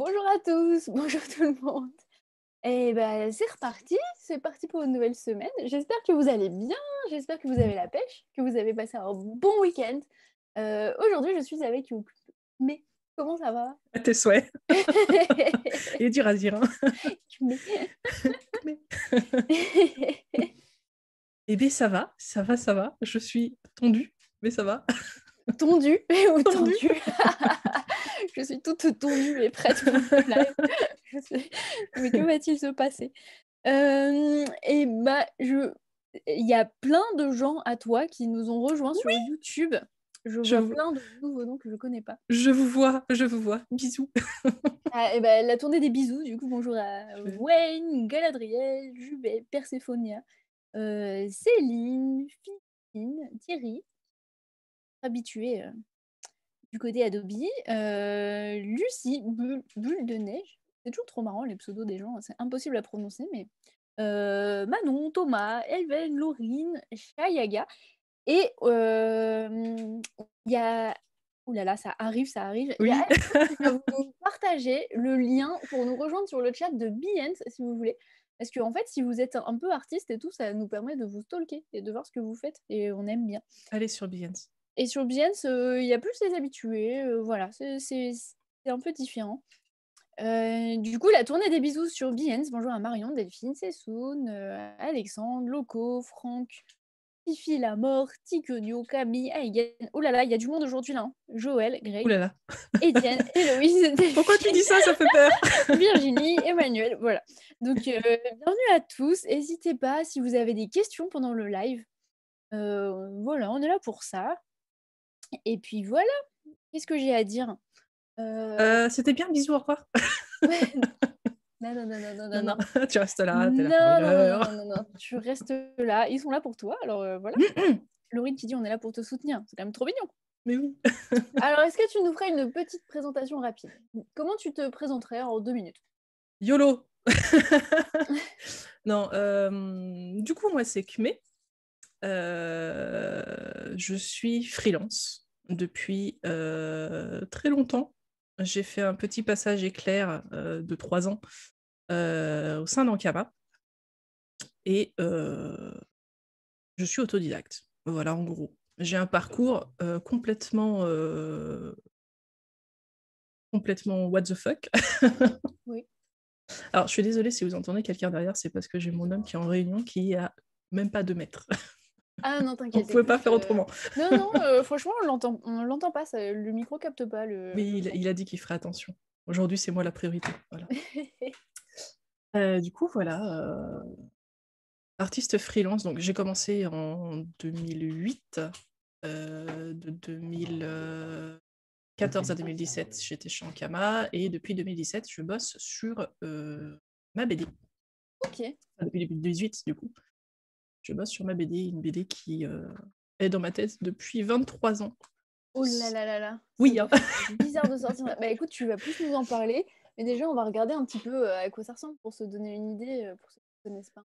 bonjour à tous, bonjour tout le monde. Et eh ben c'est reparti, c'est parti pour une nouvelle semaine. J'espère que vous allez bien, j'espère que vous avez la pêche, que vous avez passé un bon week-end. Euh, aujourd'hui, je suis avec vous. Mais comment ça va À tes souhaits. Et du dur à dire. Hein. Eh bien, ça va, ça va, ça va. Je suis tendue, mais ça va. Tondue ou tendue je suis toute tournue et prête pour live. Mais que va-t-il se passer Et euh, eh ben, je... il y a plein de gens à toi qui nous ont rejoints sur YouTube. Je, vois plein de nouveaux noms que je connais pas. Je vous vois, je vous vois. Bisous. Ah, eh ben, la tournée des bisous, du coup, bonjour à Wayne, Galadriel, Jubé, Persephonia, euh, Céline, Philippe, Thierry, habitué. Euh, du côté Adobe. Euh, Lucie, bulle, de neige. C'est toujours trop marrant les pseudos des gens, hein, c'est impossible à prononcer, mais euh, Manon, Thomas, Elven, Laurine, Shayaga. Et il euh, y a. Ouh là là, ça arrive, ça arrive. Oui. vous partager le lien pour nous rejoindre sur le chat de Behance si vous voulez. Parce qu'en en fait, si vous êtes un peu artiste et tout, ça nous permet de vous stalker et de voir ce que vous faites. Et on aime bien. Allez sur Behance. Et sur Behance, euh, il y a plus les habitués. Euh, voilà, c'est un peu différent. Euh, du coup, la tournée des bisous sur Behance. Bonjour à Marion, Delphine, Sessoun, Alexandre, Loco, Franck, Fifi, La Mort, Ticonio, Camille, Aigen. Oh là là, il y a du monde aujourd'hui là. Hein. Joël, Greg, oh là là. Etienne, Héloïse. Pourquoi tu dis ça Ça fait peur. Virginie, Emmanuel. Voilà. Donc, bienvenue à tous. N'hésitez pas si vous avez des questions pendant le live. voilà, on est là pour ça. Et puis voilà, qu'est-ce que j'ai à dire euh, euh, C'était bien, bisous, au revoir. Non, non, non, non, non, non, tu restes là, Non, non, non, non, non, tu restes là. Ils sont là pour toi, alors euh, voilà. Laurine qui dit on est là pour te soutenir, c'est quand même trop mignon. Mais oui. alors, est-ce que tu nous ferais une petite présentation rapide Comment tu te présenterais en deux minutes YOLO Non, du coup, moi, c'est Kmé. Euh, je suis freelance depuis euh, très longtemps. J'ai fait un petit passage éclair euh, de trois ans au sein d'Ankama. Et je suis autodidacte. Voilà, en gros. J'ai un parcours complètement, complètement what the fuck. Alors, je suis désolée si vous entendez quelqu'un derrière, c'est parce que j'ai mon homme qui est en réunion qui a même pas deux mètres. Ah non, t'inquiète. On pouvait pas faire euh, autrement. Non, non, euh, franchement, on l'entend pas. le micro capte pas. Le... Mais il, a dit qu'il ferait attention. Aujourd'hui, c'est moi la priorité. Voilà. Euh, du coup, voilà. Artiste freelance. Donc, j'ai commencé en 2008. de 2014 à 2017, j'étais chez Ankama. Et depuis 2017, je bosse sur ma BD. Ok. Depuis 2018, du coup je bosse sur ma BD, une BD qui euh, est dans ma tête depuis 23 ans. Oh là là là là. Oui. Hein. Bizarre de sortir. bah écoute, tu vas plus nous en parler. Mais déjà, on va regarder un petit peu euh, à quoi ça ressemble pour se donner une idée, euh, pour ceux qui ne connaissent pas.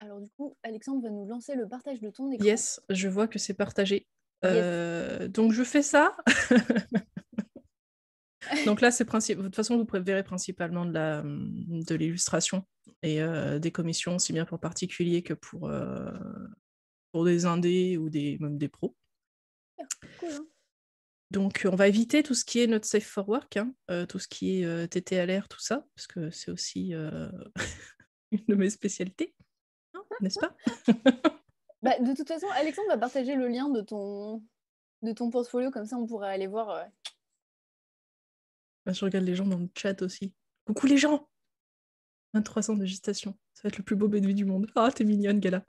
Alors du coup, Alexandre va nous lancer le partage de ton écran. Yes, je vois que c'est partagé. donc je fais ça. donc là, c'est principe. De toute façon, vous verrez principalement de hum, l'illustration et des commissions aussi bien pour particuliers que pour, pour des indés ou des, même des pros. Ah, hein. Donc on va éviter tout ce qui est notre safe for work, hein, tout ce qui est TTLR, tout ça, parce que c'est aussi une de mes spécialités, n'est-ce pas bah, De toute façon, Alexandre va partager le lien de ton, de ton portfolio, comme ça on pourra aller voir. Bah, je regarde les gens dans le chat aussi. Coucou les gens 23 ans de gestation. Ça va être le plus beau bébé du monde. Ah, t'es mignonne, Gala.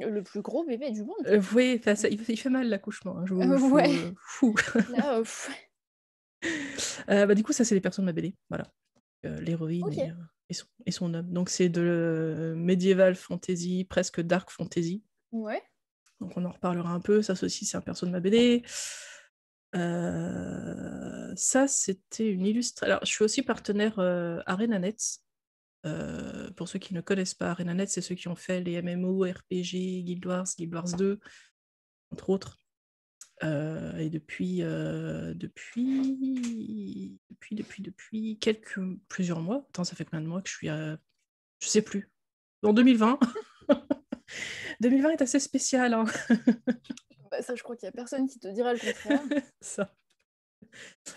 Le plus gros bébé du monde. Euh, oui, il, fait mal l'accouchement. Hein, euh, ouais. Euh, fou. Ah, bah, du coup, ça, c'est les personnes de ma BD. Voilà. L'héroïne et, son, homme. Donc, c'est de médiéval fantasy, presque dark fantasy. Ouais. Donc, on en reparlera un peu. Ça, aussi, c'est un perso de ma BD. ça, c'était une illustre Alors, je suis aussi partenaire à Renanets euh, pour ceux qui ne connaissent pas, ArenaNet, c'est ceux qui ont fait les MMO, RPG, Guild Wars, Guild Wars 2, entre autres. Euh, et depuis, euh, depuis, depuis, depuis, depuis quelques, plusieurs mois. Attends, ça fait combien de mois que je suis à... Je sais plus. En 2020. 2020 est assez spécial. Hein. Bah, ça, je crois qu'il n'y a personne qui te dira le contraire. ça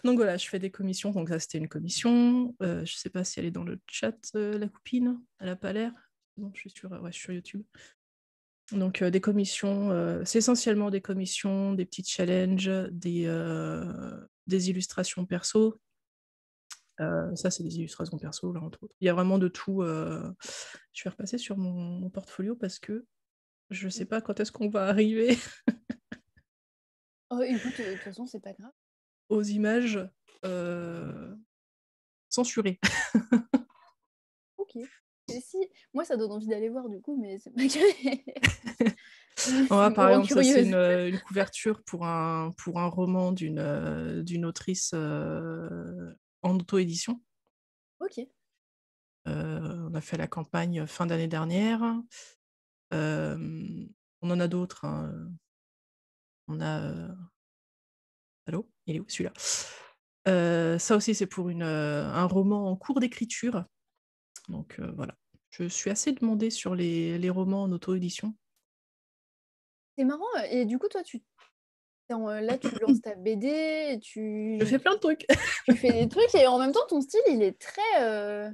donc voilà, je fais des commissions. Donc ça, c'était une commission. Euh, je sais pas si elle est dans le chat, euh, la copine. Elle a pas l'air. je suis sur, euh, sur YouTube. Donc euh, des commissions, c'est essentiellement des commissions, des petits challenges, des, illustrations perso. ça, c'est des illustrations perso, là, entre autres. Il y a vraiment de tout. Je vais repasser sur mon, portfolio parce que je ne sais mmh. pas quand est-ce qu'on va arriver. oh, écoute, de toute façon, c'est pas grave aux images euh, censurées. ok. moi, ça donne envie d'aller voir du coup, mais c'est pas grave. On par exemple, c'est euh, une, couverture pour un, pour un roman d'une euh, d'une autrice en auto-édition. Ok. on a fait la campagne fin d'année dernière. on en a d'autres. Hein. On a Allô Il est où celui-là euh, Ça aussi, c'est pour euh, un roman en cours d'écriture. Donc euh, voilà. Je suis assez demandée sur les, romans en auto-édition. C'est marrant. Et du coup, toi, tu là, tu lances ta BD, tu. Je fais plein de trucs. je fais des trucs et en même temps, ton style, il est très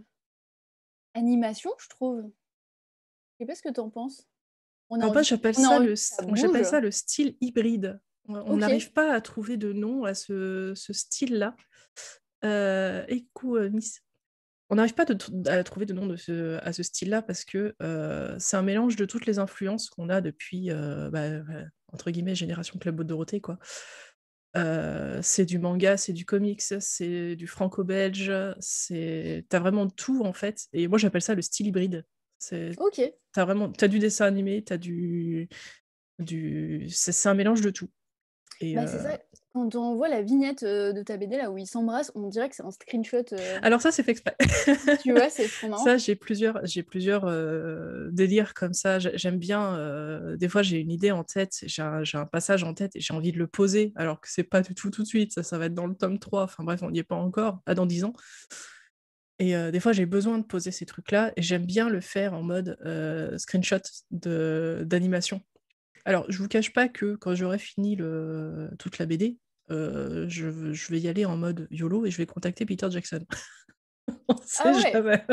animation, je trouve. Je sais pas ce que tu en penses. On en... fait, j'appelle ça, le style hybride. On n'arrive pas à trouver de nom à ce, style-là. Euh, écoute, euh, On n'arrive pas à trouver de nom à ce style-là parce que euh, c'est un mélange de toutes les influences qu'on a depuis, bah, entre guillemets, génération Club Dorothée. Quoi. c'est du manga, c'est du comics, c'est du franco-belge, c'est... t'as vraiment tout en fait. Et moi j'appelle ça le style hybride. Ok. T'as vraiment... du dessin animé, t'as du... c'est un mélange de tout. Bah, c'est euh, Quand on voit la vignette euh, de ta BD là où ils s'embrassent, on dirait que c'est un screenshot. Euh, alors ça, c'est fait exprès. tu vois, c'est Ça, j'ai plusieurs, j'ai plusieurs délires comme ça. J'aime bien. des fois, j'ai une idée en tête, j'ai un, passage en tête et j'ai envie de le poser, alors que c'est pas du tout tout de suite. Ça, ça va être dans le tome 3. Enfin bref, on n'y est pas encore. pas ah, dans 10 ans. Et des fois, j'ai besoin de poser ces trucs-là et j'aime bien le faire en mode screenshot d'animation alors, je vous cache pas que quand j'aurai fini toute la BD, euh, je, vais y aller en mode YOLO et je vais contacter Peter Jackson. on sait ah jamais.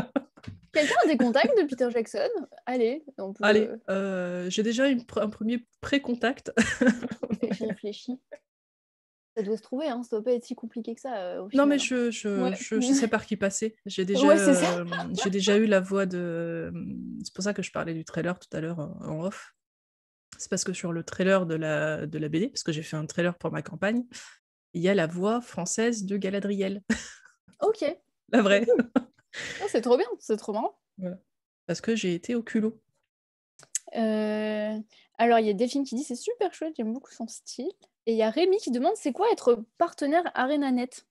Quelqu'un a des contacts de Peter Jackson Allez, on peut... Allez, euh, j'ai déjà un premier pré-contact. J'ai réfléchi. Ça doit se trouver, hein. ça doit pas être si compliqué que ça. Euh, non, mais je, sais par qui passer. déjà, j'ai déjà eu la voix de. C'est pour ça que je parlais du trailer tout à l'heure en off c'est parce que sur le trailer de la, de la BD, parce que j'ai fait un trailer pour ma campagne, il y a la voix française de Galadriel. Ok. la vraie. Ah, c'est trop bien, c'est trop marrant. Parce que j'ai été au culot. Euh, alors, il y a Delphine qui dit c'est super chouette, j'aime beaucoup son style. Et il y a Rémi qui demande c'est quoi être partenaire ArenaNet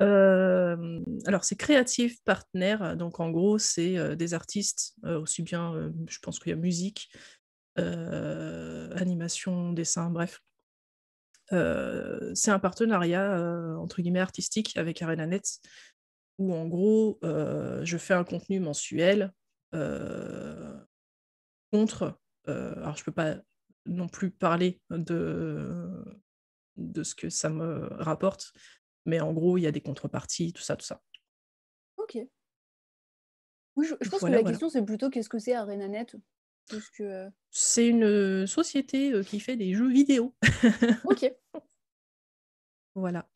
euh, alors, c'est créatif, partenaire. Donc, en gros, c'est euh, des artistes, aussi bien, je pense qu'il y a musique, euh, animation, dessin, bref. Euh, c'est un partenariat euh, entre guillemets artistique avec ArenaNet où en gros je fais un contenu mensuel contre alors je peux pas non plus parler de, de ce que ça me rapporte, mais en gros, il y a des contreparties, tout ça, tout ça. Ok. je, pense que la question, c'est plutôt qu'est-ce que c'est ArenaNet euh, c'est une euh, société euh, qui fait des jeux vidéo. ok. Voilà.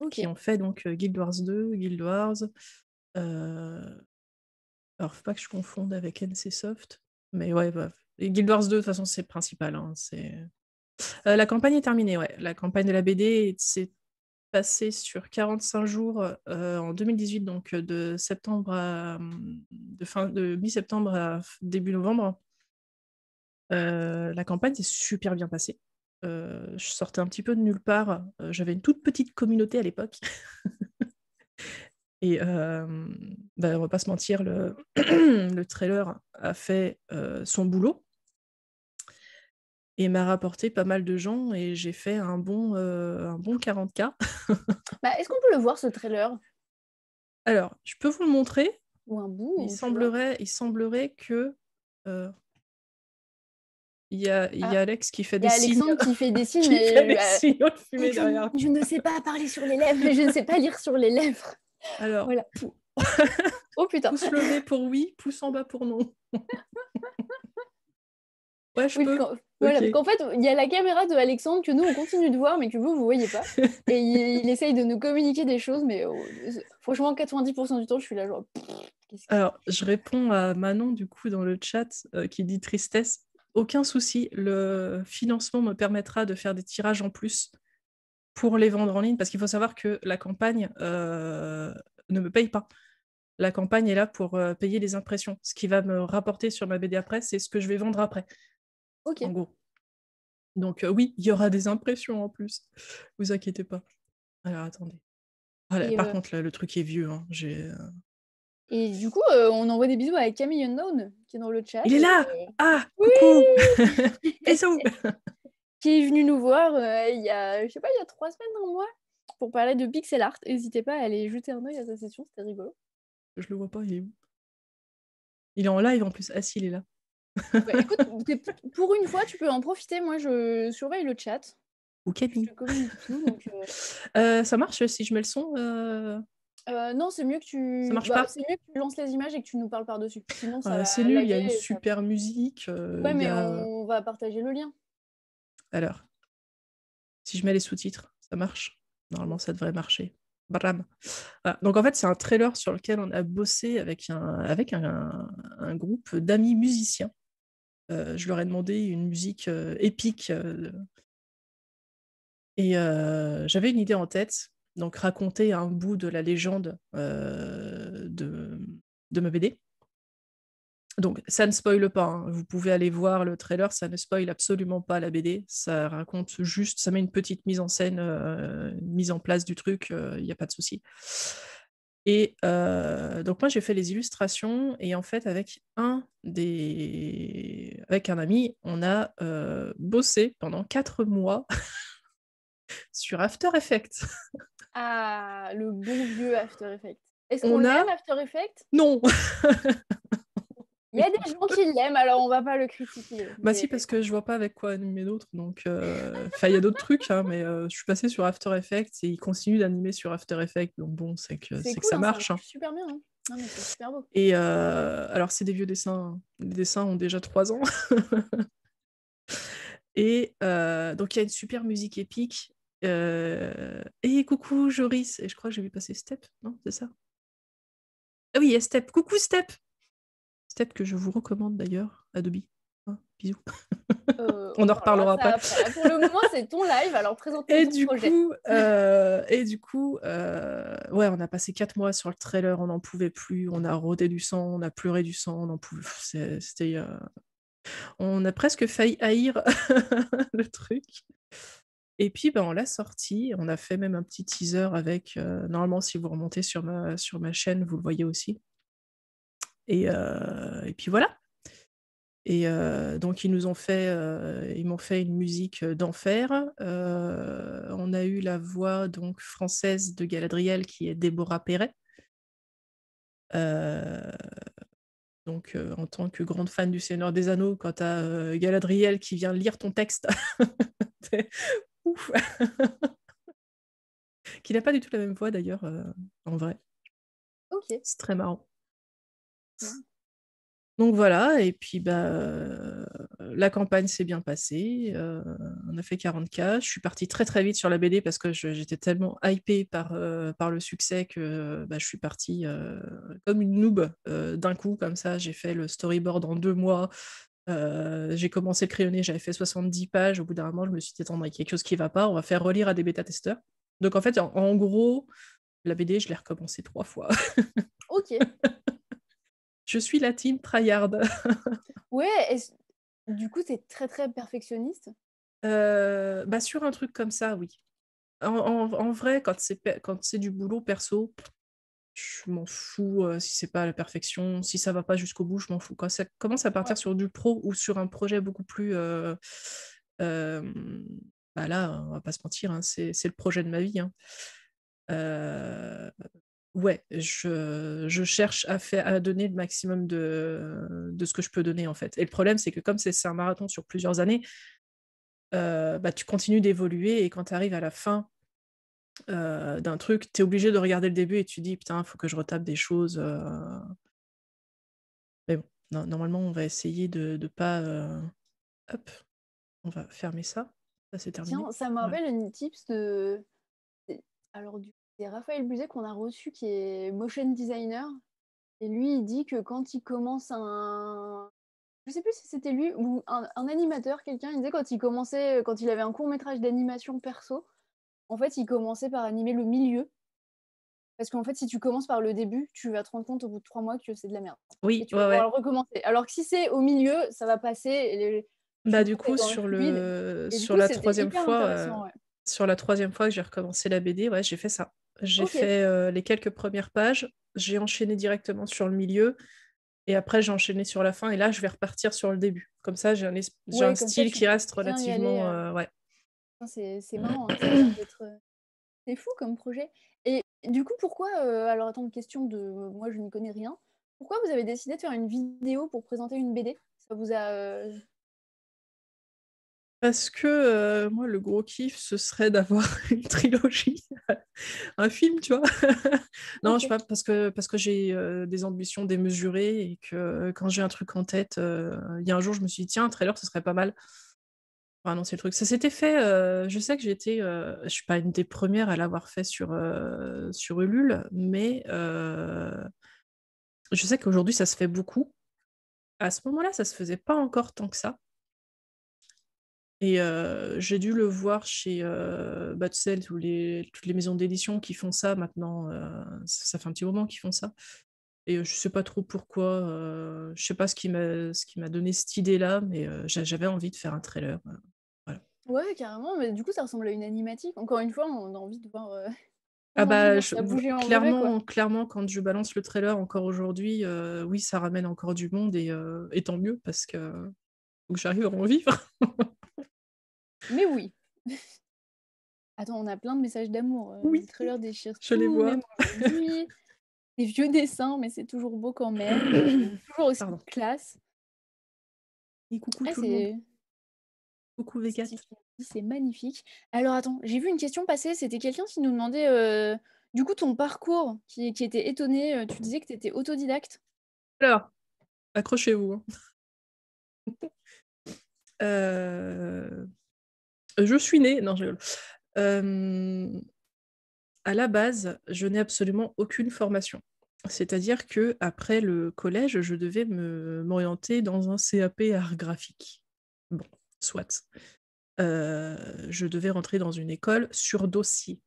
Ok. Qui ont fait donc Guild Wars 2, Guild Wars. Alors, faut pas que je confonde avec NCSoft. Mais ouais, bah, Guild Wars 2, de toute façon, c'est principal. Hein, c'est... la campagne est terminée, ouais. La campagne de la BD s'est passée sur 45 jours en 2018, donc de septembre à hum, fin de mi-septembre à début novembre. Euh, la campagne s'est super bien passée. Euh, je sortais un petit peu de nulle part. Euh, j'avais une toute petite communauté à l'époque. Et bah, on ben, va pas se mentir, le, le trailer a fait son boulot et m'a rapporté pas mal de gens et j'ai fait un bon, un bon 40K. Bah, est-ce qu'on peut le voir ce trailer Alors, je peux vous le montrer. Ou un bout. Il, semblerait, il semblerait que. Il y, a, ah, Alex qui fait des signes. Il y a Alexandre qui fait des signes. Euh, des bah, Je ne sais pas parler sur les lèvres, mais je ne sais pas lire sur les lèvres. Alors, voilà. oh putain. Pouce levé pour oui, pouce en bas pour non. ouais, je peux. fait, il y a la caméra de Alexandre que nous, on continue de voir, mais que vous, vous voyez pas. Et il, essaye de nous communiquer des choses, mais oh, franchement, 90% du temps, je suis là genre... Alors, je réponds à Manon, du coup, dans le chat, euh, qui dit tristesse aucun souci, le financement me permettra de faire des tirages en plus pour les vendre en ligne, parce qu'il faut savoir que la campagne euh, ne me paye pas. La campagne est là pour euh, payer les impressions. Ce qui va me rapporter sur ma BD après, c'est ce que je vais vendre après. Ok. En gros. Donc euh, oui, il y aura des impressions en plus. Vous inquiétez pas. Alors attendez. Ah par contre, le truc est vieux. Hein. J'ai et du coup, euh, on envoie des bisous à Camille Unknown, qui est dans le chat. Il est là euh, Ah Oui où Qui est venu nous voir euh, il y a, je sais pas, il y a trois semaines, un mois, pour parler de pixel art. N'hésitez pas à aller jeter un oeil à sa session, c'était rigolo. Je le vois pas, il est où Il est en live en plus. Ah si, il est là. Bah, écoute, pour une fois, tu peux en profiter. Moi, je surveille le chat. Ou Camille. ça marche si je mets le son euh, non, c'est mieux que tu. Bah, mieux que tu lances les images et que tu nous parles par-dessus. Sinon, euh, c'est nul, il y a une super musique. Euh, ouais, mais on va partager le lien. Alors, si je mets les sous-titres, ça marche. Normalement, ça devrait marcher. Bram. Ah, donc en fait, c'est un trailer sur lequel on a bossé avec un groupe d'amis musiciens. je leur ai demandé une musique épique. et j'avais une idée en tête donc raconter un bout de la légende euh, de, de ma BD. Donc ça ne spoile pas, hein. vous pouvez aller voir le trailer, ça ne spoile absolument pas la BD, ça raconte juste, ça met une petite mise en scène, euh, une mise en place du truc, il euh, n'y a pas de souci. Et donc moi j'ai fait les illustrations et en fait avec un des avec un ami on a bossé pendant quatre mois sur After Effects. Ah, le bon vieux After Effects. Est-ce qu'on a... aime After Effects Non Il y a des gens qui l'aiment, alors on va pas le critiquer. Bah si, parce que je vois pas avec quoi animer d'autres. Donc, euh, enfin, il y a d'autres trucs, hein, mais euh, je suis passée sur After Effects et ils continuent d'animer sur After Effects. Donc bon, c'est que, ça hein, hein. marche. super bien. super beau. Et euh, alors, c'est des vieux dessins. Les dessins ont déjà 3 ans. et donc, il y a une super musique épique et euh, coucou Joris, et je crois que j'ai vu passer Step, non C'est ça Ah oui, il Step. Coucou Step Step que je vous recommande d'ailleurs, Adobe. Ah, bisous. Euh, on en oh reparlera pas. Pour le moment, c'est ton live, alors présente et, euh, et du coup, ouais, on a passé 4 mois sur le trailer, on n'en pouvait plus, on a rodé du sang, on a pleuré du sang, on pouvait. C'était. On a presque failli haïr le truc. Et puis, ben, on l'a sorti. On a fait même un petit teaser avec. Euh, normalement, si vous remontez sur ma, sur ma chaîne, vous le voyez aussi. Et, euh, et puis voilà. Et euh, donc, ils nous ont fait, ils m'ont fait une musique d'enfer. on a eu la voix donc française de Galadriel qui est Déborah Perret. donc, en tant que grande fan du Seigneur des Anneaux, quand tu Galadriel qui vient lire ton texte, Qui n'a pas du tout la même voix d'ailleurs euh, en vrai. Ok. C'est très marrant. Donc voilà, et puis bah, euh, la campagne s'est bien passée. Euh, on a fait 40K. Je suis partie très très vite sur la BD parce que j'étais tellement hypée par, par le succès que bah, je suis partie comme une noob d'un coup, comme ça. J'ai fait le storyboard en deux mois. Euh, j'ai commencé le crayonner, j'avais fait 70 pages. Au bout d'un moment, je me suis dit, il y a quelque chose qui ne va pas, on va faire relire à des bêta-testeurs. Donc en fait, en, gros, la BD, je l'ai recommencée trois fois. ok. je suis la team tryhard. ouais, et du coup, c'est très très perfectionniste euh, bah, Sur un truc comme ça, oui. En, en vrai, quand c'est du boulot perso, je m'en fous euh, si c'est pas à la perfection, si ça va pas jusqu'au bout, je m'en fous. Quand ça commence à partir sur du pro ou sur un projet beaucoup plus. Euh, euh, bah là, on va pas se mentir, hein, c'est, le projet de ma vie. Hein. ouais, je, cherche à, à donner le maximum de, ce que je peux donner en fait. Et le problème, c'est que comme c'est, un marathon sur plusieurs années, bah, tu continues d'évoluer et quand tu arrives à la fin euh, d'un truc, tu es obligé de regarder le début et tu dis putain, faut que je retape des choses. Euh. Mais bon, normalement, on va essayer de ne pas. Euh, hop, on va fermer ça. Ça, c'est terminé. ça me rappelle une tips de. Alors, du c'est Raphaël Buzet qu'on a reçu qui est motion designer. Et lui, il dit que quand il commence un. Je sais plus si c'était lui ou un, un animateur, quelqu'un, il disait quand il commençait, quand il avait un court métrage d'animation perso, en fait, il commençait par animer le milieu. Parce qu'en fait, si tu commences par le début, tu vas te rendre compte au bout de trois mois que c'est de la merde. Oui, tu vas recommencer. Alors que si c'est au milieu, ça va passer. Bah, du coup, sur, le... sur la troisième fois, euh, sur la troisième fois que j'ai recommencé la BD, ouais, j'ai fait ça. J'ai fait euh, les quelques premières pages, j'ai enchaîné directement sur le milieu, et après j'ai enchaîné sur la fin, et là je vais repartir sur le début. Comme ça, j'ai un, style qui reste relativement. Euh. ouais. C'est marrant, d'être, hein, c'est fou comme projet. Et du coup, pourquoi, alors attends, question de moi, je n'y connais rien, pourquoi vous avez décidé de faire une vidéo pour présenter une BD Ça vous a. Parce que moi, le gros kiff, ce serait d'avoir une trilogie, un film, tu vois. non, je sais pas, parce que, parce que j'ai des ambitions démesurées et que quand j'ai un truc en tête, il y a un jour, je me suis dit, tiens, un trailer, ce serait pas mal annoncer ah le truc. Ça s'était fait, euh, je sais que j'étais, euh, je suis pas une des premières à l'avoir fait sur, euh, sur Ulule, mais je sais qu'aujourd'hui ça se fait beaucoup. À ce moment-là, ça se faisait pas encore tant que ça. Et j'ai dû le voir chez Batsel, ou les, toutes les maisons d'édition qui font ça maintenant. ça fait un petit moment qu'ils font ça. Et je sais pas trop pourquoi, je sais pas ce qui m'a donné cette idée-là, mais j'avais envie de faire un trailer. Ouais, carrément, mais du coup, ça ressemble à une animatique. Encore une fois, on a envie de voir. Euh, ah bah, je, clairement, clairement, quand je balance le trailer encore aujourd'hui, euh, oui, ça ramène encore du monde et, euh, tant mieux parce que, j'arrive à revivre. mais oui. Attends, on a plein de messages d'amour. Oui. Le trailer déchire. Je les vois. Des vieux dessins, mais c'est toujours beau quand même. toujours aussi classe. Et coucou ah, tout le monde beaucoup C'est magnifique. Alors attends, j'ai vu une question passer, c'était quelqu'un qui nous demandait euh, du coup ton parcours, qui, était étonné, euh, tu disais que tu étais autodidacte. Alors, accrochez-vous. Hein. Euh, je suis née, non, je À la base, je n'ai absolument aucune formation. C'est-à-dire que après le collège, je devais m'orienter dans un CAP art graphique soit. je devais rentrer dans une école sur dossier.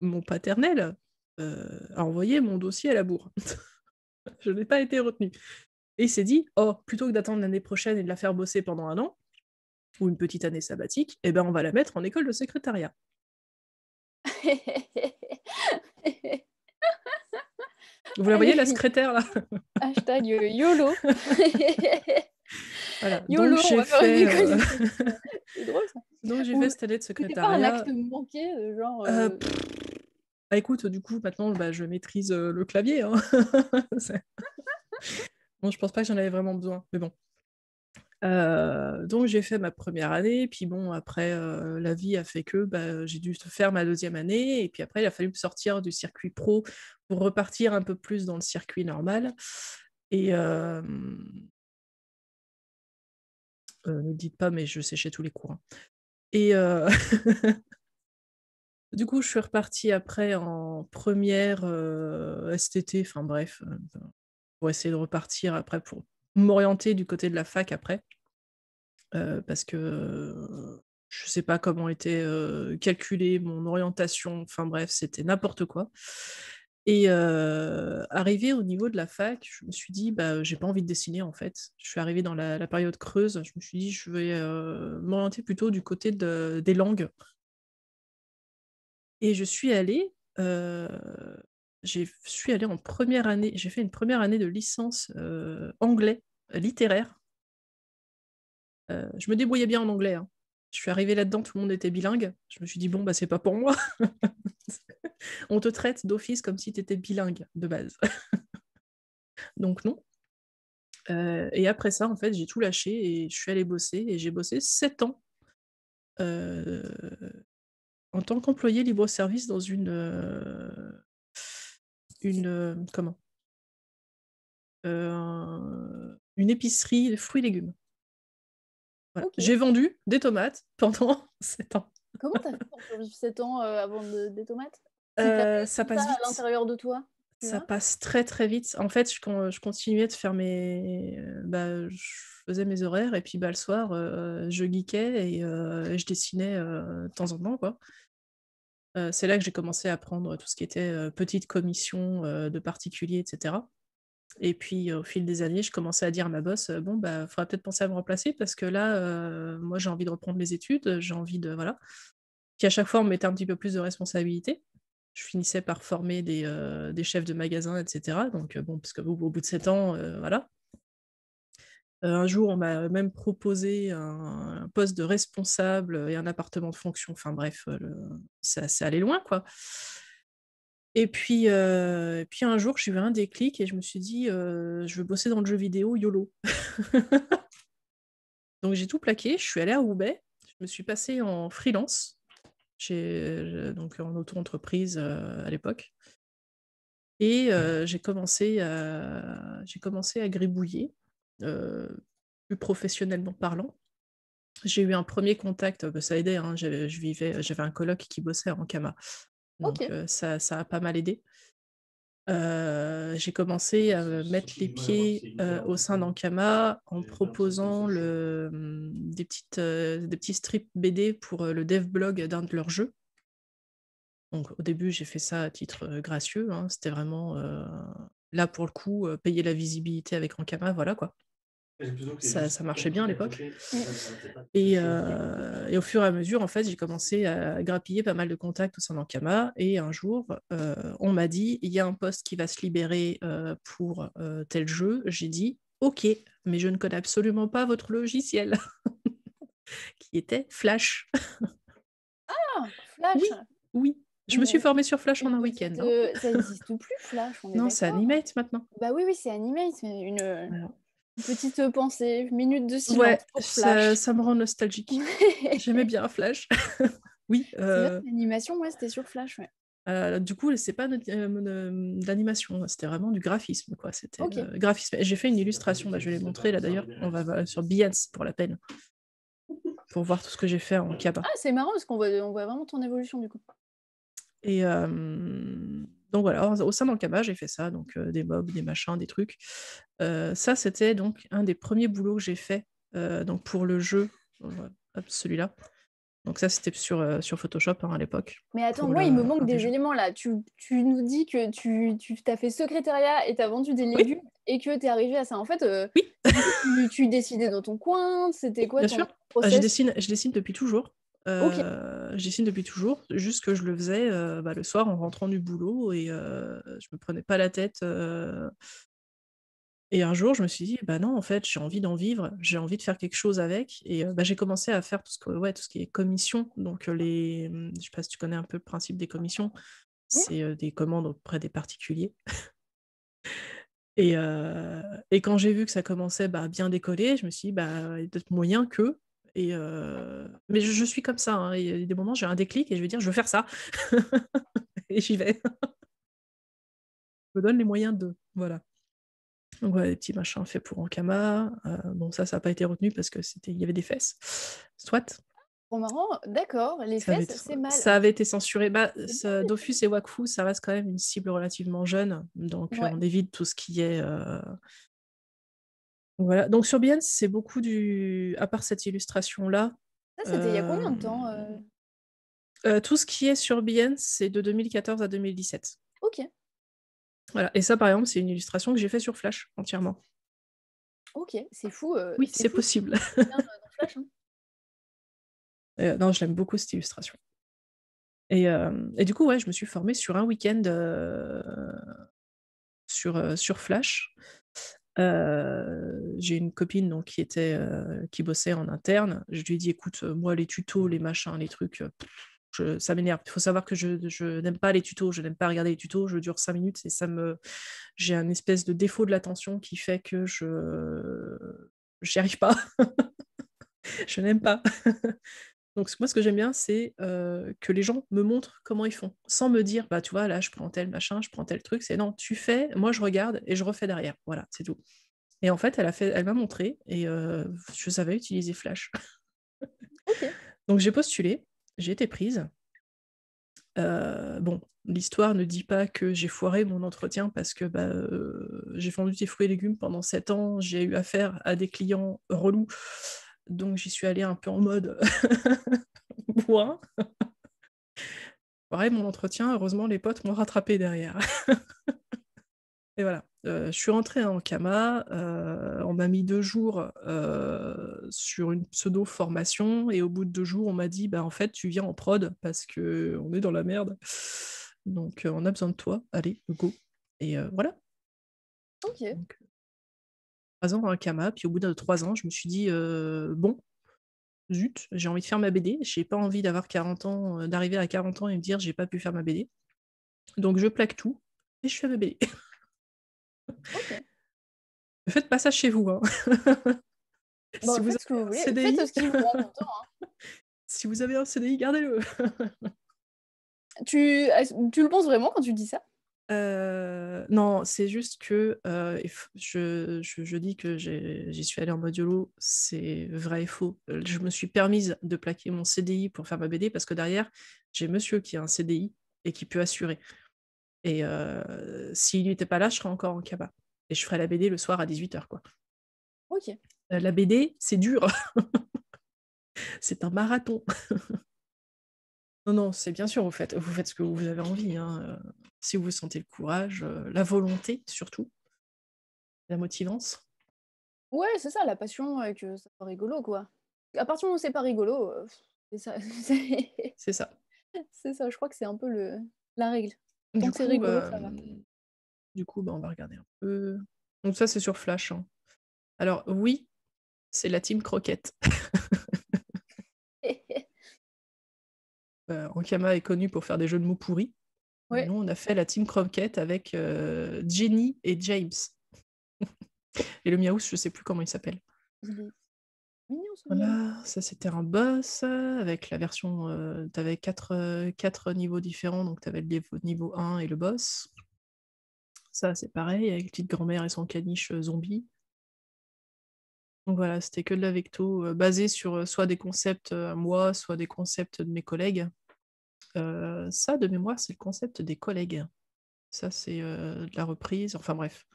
mon paternel a envoyé mon dossier à la bourre. je n'ai pas été retenue. Et il s'est dit, oh, plutôt que d'attendre l'année prochaine et de la faire bosser pendant un an, ou une petite année sabbatique, eh ben on va la mettre en école de secrétariat. Vous la voyez, la secrétaire, là Hashtag YOLO Voilà. YOLO, donc, j'ai fait, euh, drôle Donc j'ai fait cette année de secrétariat. C'était pas un acte manqué, euh, genre. Euh, bah, écoute, du coup, maintenant, bah, je maîtrise le clavier. Hein. bon, je pense pas que j'en avais vraiment besoin, mais bon. donc j'ai fait ma première année, puis bon, après, la vie a fait que bah, j'ai dû faire ma deuxième année, et puis après, il a fallu me sortir du circuit pro pour repartir un peu plus dans le circuit normal. Et, euh, ne le dites pas, mais je séchais tous les cours. Et euh, du coup, je suis repartie après en première euh, STT, enfin bref, pour essayer de repartir après, pour m'orienter du côté de la fac après. parce que je ne sais pas comment était calculée mon orientation, enfin bref, c'était n'importe quoi. Et euh, arrivé au niveau de la fac, je me suis dit, bah, j'ai pas envie de dessiner en fait. Je suis arrivée dans la, période creuse, je me suis dit, je vais euh, m'orienter plutôt du côté des langues. Et je suis allée, euh, je suis allée en première année, j'ai fait une première année de licence euh, anglais littéraire. je me débrouillais bien en anglais. Hein. Je suis arrivée là-dedans, tout le monde était bilingue. Je me suis dit, bon, bah, c'est pas pour moi. on te traite d'office comme si tu étais bilingue de base. Donc non. Euh, et après ça, en fait, j'ai tout lâché et je suis allée bosser et j'ai bossé 7 ans euh, en tant qu'employé libre-service dans une... Euh, comment Une épicerie de fruits et légumes. J'ai vendu des tomates pendant 7 ans. Comment t'as fait pour 7 ans avant vendre des tomates euh, ça passe vite. à l'intérieur de toi ça passe très très vite. En fait, je, quand je continuais de faire mes. Bah, je faisais mes horaires et puis bah, le soir, euh, je geekais et euh, je dessinais de temps en temps. Quoi. c'est là que j'ai commencé à prendre tout ce qui était petites commissions de particuliers, etc. Et puis au fil des années, je commençais à dire à ma boss Bon, il bah, faudra peut-être penser à me remplacer parce que là, moi j'ai envie de reprendre mes études, j'ai envie de. Voilà. Puis à chaque fois, on mettait un petit peu plus de responsabilité je finissais par former des, euh, chefs de magasin, etc. Donc, euh, bon, parce qu'au bout de sept ans, euh, voilà. un jour, on m'a même proposé un, poste de responsable et un appartement de fonction. Enfin, bref, c'est ça, allait loin, quoi. Et puis, puis un jour, j'ai eu un déclic et je me suis dit, je veux bosser dans le jeu vidéo YOLO. Donc j'ai tout plaqué, je suis allée à Roubaix, je me suis passée en freelance donc en auto-entreprise euh, à l'époque. Et euh, j'ai commencé, à, commencé à gribouiller, euh, plus professionnellement parlant. J'ai eu un premier contact, bah, ça aidait, hein, j'avais, j'avais un colloque qui bossait en Kama. Donc ça, ça, a pas mal aidé. Euh, j'ai commencé à mettre les pieds euh, au sein d'Ankama en proposant mm, des, petites, euh, petits strips BD pour le dev blog d'un de leurs jeux. au début, j'ai fait ça à titre gracieux. Hein. C'était vraiment là pour le coup, payer la visibilité avec Ankama, voilà quoi ça, marchait bien à l'époque. Mm. Euh, et, au fur et à mesure, en fait, j'ai commencé à grappiller pas mal de contacts au sein d'Ankama. Et un jour, euh, on m'a dit il y a un poste qui va se libérer euh, pour tel jeu. J'ai dit ok, mais je ne connais absolument pas votre logiciel, qui était Flash. ah, Flash Oui, Je me suis formée sur Flash en un week-end. Hein. ça n'existe plus, Flash. non, c'est Animate maintenant. Bah oui, oui, c'est Animate, une. Petite pensée, minute de silence. Ça, me rend nostalgique. J'aimais bien Flash. oui. Euh... L'animation, ouais, c'était sur Flash, euh, du coup, c'est pas euh, euh, d'animation, hein, c'était vraiment du graphisme, quoi. C'était graphisme. J'ai fait une illustration, là, bah, je vais les montrer là d'ailleurs. On va sur Beyoncé pour la peine, pour voir tout ce que j'ai fait en Kappa. Ah, c'est marrant parce qu'on voit, voit vraiment ton évolution du coup. Et donc voilà, au sein d'Ankama, j'ai fait ça, donc euh, des mobs, des machins, des trucs. Euh, ça, c'était donc un des premiers boulots que j'ai fait euh, donc pour le jeu, celui-là. Donc ça, c'était sur, sur Photoshop hein, à l'époque. Mais attends, moi, il me manque des éléments là. Tu, nous dis que tu, tu as fait secrétariat et tu as vendu des légumes et que tu es arrivé à ça. En fait, oui. tu, dessinais dans ton coin, c'était quoi ton je, dessine, je dessine depuis toujours. Euh, j'y depuis toujours, juste que je le faisais euh, bah, le soir en rentrant du boulot et euh, je me prenais pas la tête. Et un jour, je me suis dit, bah non, en fait, j'ai envie d'en vivre, j'ai envie de faire quelque chose avec. Et bah, j'ai commencé à faire tout ce, que, ouais, tout ce qui est commission. Donc, les, je sais pas si tu connais un peu le principe des commissions, c'est des commandes auprès des particuliers. et, quand j'ai vu que ça commençait bah, bien décoller, je me suis dit, bah, il y a peut-être moyen que euh, mais je, suis comme ça. Hein. Il y a des moments, j'ai un déclic et je vais dire, je veux faire ça. et j'y vais. je me donne les moyens de. Voilà. Donc voilà, des petits machins faits pour Ankama. Euh, bon, ça, ça n'a pas été retenu parce que c'était, il y avait des fesses. Soit. Bon, marrant, d'accord, les fesses, c'est mal. Ça avait été censuré. Bah, Dofus et Wakfu, ça reste quand même une cible relativement jeune. Donc, on évite tout ce qui est euh, donc sur Behance, c'est beaucoup du. À part cette illustration-là. Ça, c'était il y a combien de euh, temps euh? Euh, tout ce qui est sur Behance, c'est de 2014 à 2017. Ok. Voilà. Et ça, par exemple, c'est une illustration que j'ai faite sur Flash entièrement. Ok, c'est fou. oui, c'est possible. Hein. non, je l'aime beaucoup cette illustration. Et, du coup, ouais, je me suis formée sur un week-end sur, sur Flash j'ai une copine donc, qui, était, qui bossait en interne. Je lui ai dit écoute, moi, les tutos, les machins, les trucs, ça m'énerve. Il faut savoir que je, je n'aime pas les tutos, je n'aime pas regarder les tutos, je dure 5 minutes et ça me. J'ai un espèce de défaut de l'attention qui fait que je. J'y arrive pas. je n'aime pas. Donc moi, ce que j'aime bien, c'est que les gens me montrent comment ils font, sans me dire, bah tu vois, là, je prends tel machin, je prends tel truc. C'est non, tu fais, moi, je regarde et je refais derrière. Voilà, c'est tout. Et en fait, elle fait, elle m'a montré et je savais utiliser Flash. Donc j'ai postulé, j'ai été prise. bon, l'histoire ne dit pas que j'ai foiré mon entretien parce que bah, j'ai vendu des fruits et légumes pendant 7 ans, j'ai eu affaire à des clients relous donc j'y suis allée un peu en mode euh, bois. Pareil, mon entretien, heureusement, les potes m'ont rattrapé derrière. Et voilà, euh, je suis rentrée en hein, cama. Euh, on m'a mis deux jours sur une pseudo-formation et au bout de deux jours, on m'a dit bah, en fait, tu viens en prod parce qu'on est dans la merde. Donc, on a besoin de toi, allez, go. Et voilà. Ok ans dans un Kama, puis au bout de trois ans, je me suis dit euh, bon, zut, j'ai envie de faire ma BD, j'ai pas envie d'avoir 40 ans, euh, d'arriver à 40 ans et me dire j'ai pas pu faire ma BD. Donc je plaque tout et je fais ma BD. Ne faites pas ça chez vous. Hein. si vous avez un CDI, gardez-le. tu le penses vraiment quand tu dis ça euh, non, c'est juste que euh, je, dis que j'y suis allée en mode c'est vrai et faux. Euh, je me suis permise de plaquer mon CDI pour faire ma BD parce que derrière, j'ai monsieur qui a un CDI et qui peut assurer. Et s'il n'était pas là, je serais encore en cabas. Et je ferais la BD le soir à 18h. Quoi. Ok. la BD, c'est dur. c'est un marathon. Non, non, c'est bien sûr, vous faites, vous faites ce que vous avez envie. Hein, euh, si vous sentez le courage, euh, la volonté surtout, la motivance. Ouais, c'est ça, la passion et que ça rigolo, quoi. À partir du moment où c'est pas rigolo, euh, c'est ça. C'est ça. c'est ça, je crois que c'est un peu le... la règle. Donc c'est rigolo, ça va. Du coup, bah, on va regarder un peu. Donc ça, c'est sur Flash. Hein. Alors oui, c'est la team croquette. Euh, Ankama est connu pour faire des jeux de mots pourris. Nous, on a fait la team Croquette avec euh, Jenny et James. et le Miaous, je ne sais plus comment il s'appelle. voilà, ça c'était un boss euh, avec la version. tu avais quatre, quatre, niveaux différents, donc tu avais le niveau 1 et le boss. Ça c'est pareil, avec petite grand-mère et son caniche zombie. Donc voilà, c'était que de la vecto euh, basé sur euh, soit des concepts euh, à moi, soit des concepts de mes collègues. ça, de mémoire, c'est le concept des collègues. Ça, c'est de la reprise. Enfin bref.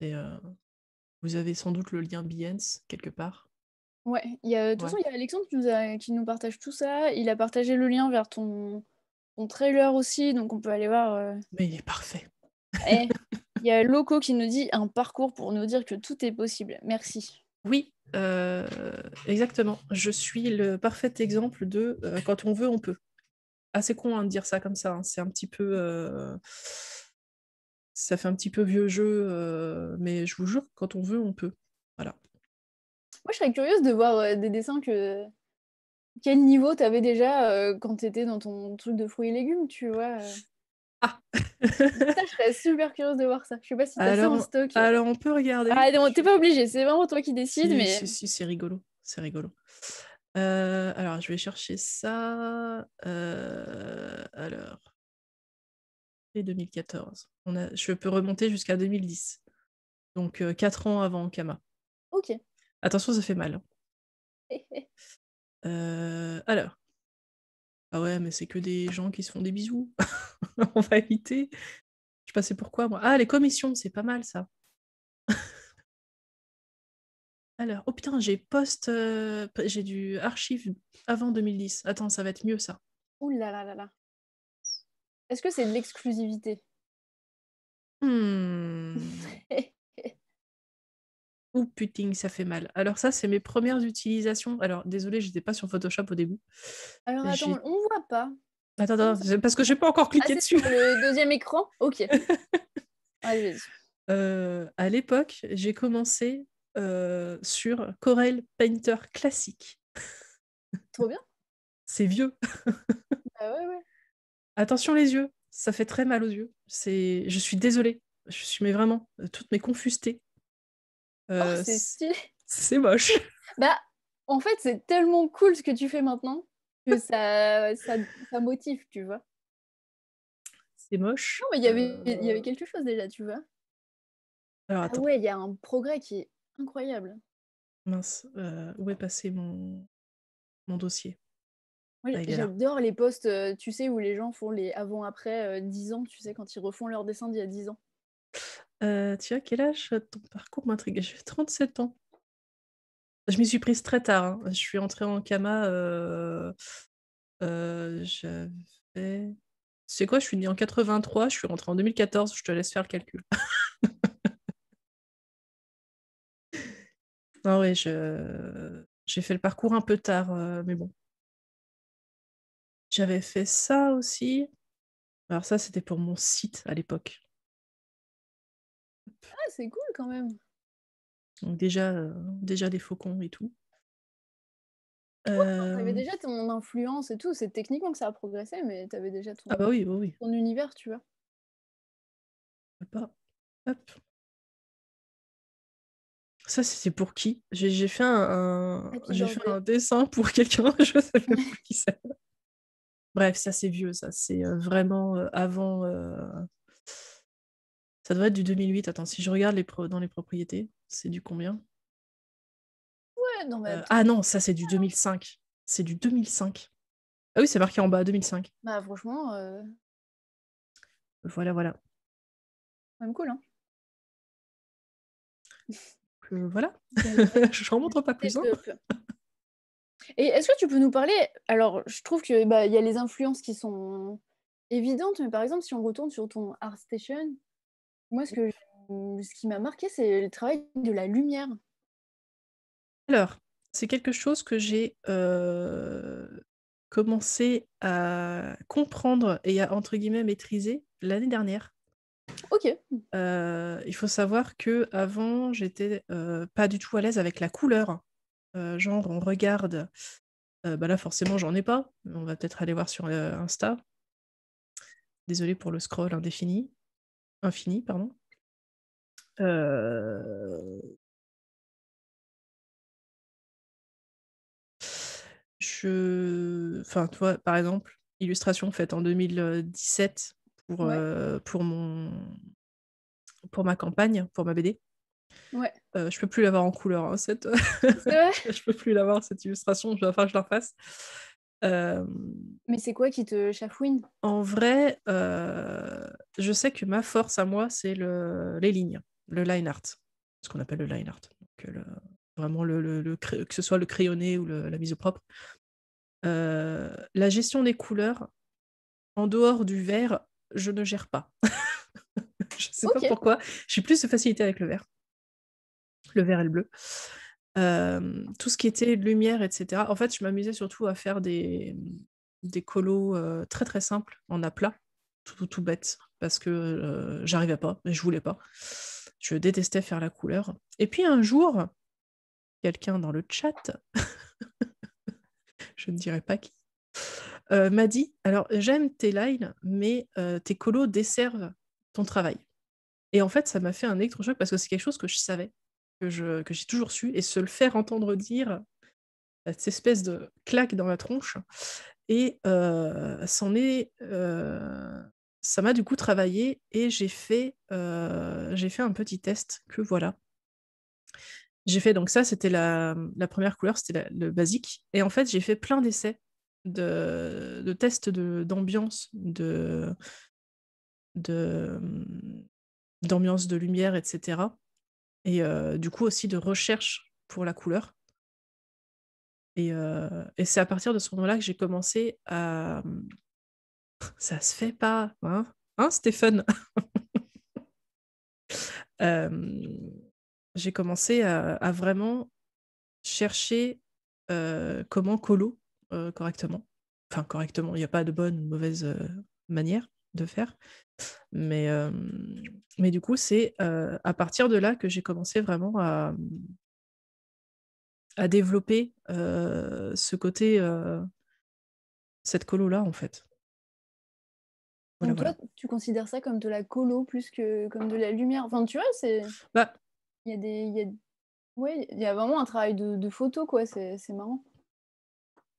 Et, vous avez sans doute le lien Biens quelque part. Ouais, il y a, de toute façon, il y a Alexandre qui nous, qui nous, partage tout ça. Il a partagé le lien vers ton, ton trailer aussi, donc on peut aller voir. Mais il est parfait. Eh. Il y a Loco qui nous dit un parcours pour nous dire que tout est possible. Merci. Oui, euh, exactement. Je suis le parfait exemple de euh, quand on veut, on peut. Assez con hein, de dire ça comme ça. Hein. C'est un petit peu. Euh, ça fait un petit peu vieux jeu, mais je vous jure, quand on veut, on peut. Voilà. Moi, je serais curieuse de voir des dessins que. Quel niveau tu avais déjà quand tu étais dans ton truc de fruits et légumes, tu vois ça, je serais super curieuse de voir ça. Je sais pas si t'as ça en stock. Alors, on peut regarder. Ah, non, t'es pas obligé, c'est vraiment toi qui décides. mais... si, c'est rigolo. C'est rigolo. Euh, alors, je vais chercher ça. Euh, alors. c'est 2014. On a... Je peux remonter jusqu'à 2010. Donc, 4 euh, ans avant Kama. Ok. Attention, ça fait mal. Hein. alors. Ah ouais, mais c'est que des gens qui se font des bisous. On va éviter. Je sais c'est pourquoi moi Ah, les commissions, c'est pas mal ça. Alors, oh putain, j'ai post. Euh, j'ai du archive avant 2010. Attends, ça va être mieux ça. Ouh là là là Est-ce que c'est de l'exclusivité hmm. ou putain, ça fait mal. Alors ça, c'est mes premières utilisations. Alors désolé, j'étais pas sur Photoshop au début. Alors attends, on voit pas. Attends, attends, parce que j'ai pas encore cliqué ah, dessus. le deuxième écran, ok. Allez. vas-y euh, à l'époque, j'ai commencé euh, sur Corel Painter classique. Trop bien. c'est vieux. Bah Attention les yeux, ça fait très mal aux yeux. C'est, je suis désolée. Je suis mais vraiment euh, toutes mes confusetés euh, oh, c'est C'est moche. bah, en fait, c'est tellement cool ce que tu fais maintenant que ça, ça, motive, tu vois. C'est moche. Non, mais il y avait euh, quelque chose déjà, tu vois. Ah ouais, il y a un progrès qui est incroyable. Mince, euh, où est passé mon, mon dossier ah, J'adore les posts, tu sais, où les gens font les avant-après dix 10 ans, tu sais, quand ils refont leur dessin d'il y a 10 ans. Euh, tu as quel âge Ton parcours m'intrigue. J'ai 37 ans. Je m'y suis prise très tard. Hein. Je suis entrée en Kama. Euh... C'est euh, quoi Je suis née en 83. Je suis rentrée en 2014. Je te laisse faire le calcul. non, oui, J'ai fait le parcours un peu tard, euh, mais bon. J'avais fait ça aussi. Alors ça, c'était pour mon site à l'époque. Ah, c'est cool quand même. Donc déjà, euh, déjà des faucons et tout. Hein, euh... T'avais déjà ton influence et tout. C'est techniquement que ça a progressé, mais t'avais déjà ton, ah bah oui, oui oui. ton univers, tu vois. Hop. Ça, c'est pour qui J'ai fait un, j'ai fait un dessin pour quelqu'un. Je sais pas qui Bref, ça c'est vieux, ça c'est euh, vraiment euh, avant. Ça doit être du 2008. Attends, si je regarde dans les propriétés, c'est du combien Ouais, non, euh, ah non, ça c'est du 2005. C'est du 2005. Ah oui, c'est marqué en bas, 2005. Bah, franchement. Euh, voilà, voilà. Même cool, hein. Euh, voilà. je ne montre pas plus. Hein. Et est-ce que tu peux nous parler Alors, je trouve qu'il bah, y a les influences qui sont évidentes, mais par exemple, si on retourne sur ton Art Station, moi, ce, ce qui m'a marqué, c'est le travail de la lumière. Alors, c'est quelque chose que j'ai euh, commencé à comprendre et à, entre guillemets, maîtriser l'année dernière. Ok. Euh, il faut savoir que avant, j'étais euh, pas du tout à l'aise avec la couleur. genre, on regarde. bah là, forcément, j'en ai pas. On va peut-être aller voir sur Insta. Désolée pour le scroll indéfini infini, pardon. Euh, je... Enfin, toi, par exemple, illustration faite en 2017 pour, euh, pour, mon... pour ma campagne, pour ma BD. Ouais. Euh, je peux plus l'avoir en couleur, hein, cette... je peux plus l'avoir, cette illustration, je vais faire que je la refasse. Euh, Mais c'est quoi qui te chafouine En vrai, je sais que ma force à moi, c'est les lignes, le line art, ce qu'on appelle le line art. vraiment, le, que ce soit le crayonné ou la mise au propre. Euh, la gestion des couleurs, en dehors du vert, je ne gère pas. je ne sais pas pourquoi. Je suis plus de facilité avec le vert. Le vert et le bleu. Euh, tout ce qui était lumière, etc. En fait, je m'amusais surtout à faire des, colos euh, très très simples en aplat, tout bête parce que euh, j'arrivais pas, mais je voulais pas. Je détestais faire la couleur. Et puis un jour, quelqu'un dans le chat, je ne dirais pas qui, euh, m'a dit Alors, j'aime tes lines, mais euh, tes colos desservent ton travail. Et en fait, ça m'a fait un électrochoc parce que c'est quelque chose que je savais, que, je, que j'ai toujours su, et se le faire entendre dire, bah, cette espèce de claque dans la tronche, et euh, c'en est, ça m'a du coup travaillé et j'ai fait, euh, fait un petit test que voilà. J'ai fait donc ça, c'était la, première couleur, c'était le basique. Et en fait, j'ai fait plein d'essais, de, tests d'ambiance, de, d'ambiance de, lumière, etc. Et euh, du coup aussi de recherche pour la couleur. Euh, et c'est à partir de ce moment-là que j'ai commencé à, ça se fait pas, hein, hein Stéphane J'ai commencé à, vraiment chercher comment colo correctement. Enfin, correctement, il n'y a pas de bonne ou mauvaise manière de faire. Mais, mais du coup, c'est à partir de là que j'ai commencé vraiment à développer ce côté, cette colo-là, en fait toi, tu considères ça comme de la colo plus que comme de la lumière. Enfin, tu vois, c'est. Bah. Il y a des. Y il y a vraiment un travail de, photo, quoi. C'est marrant.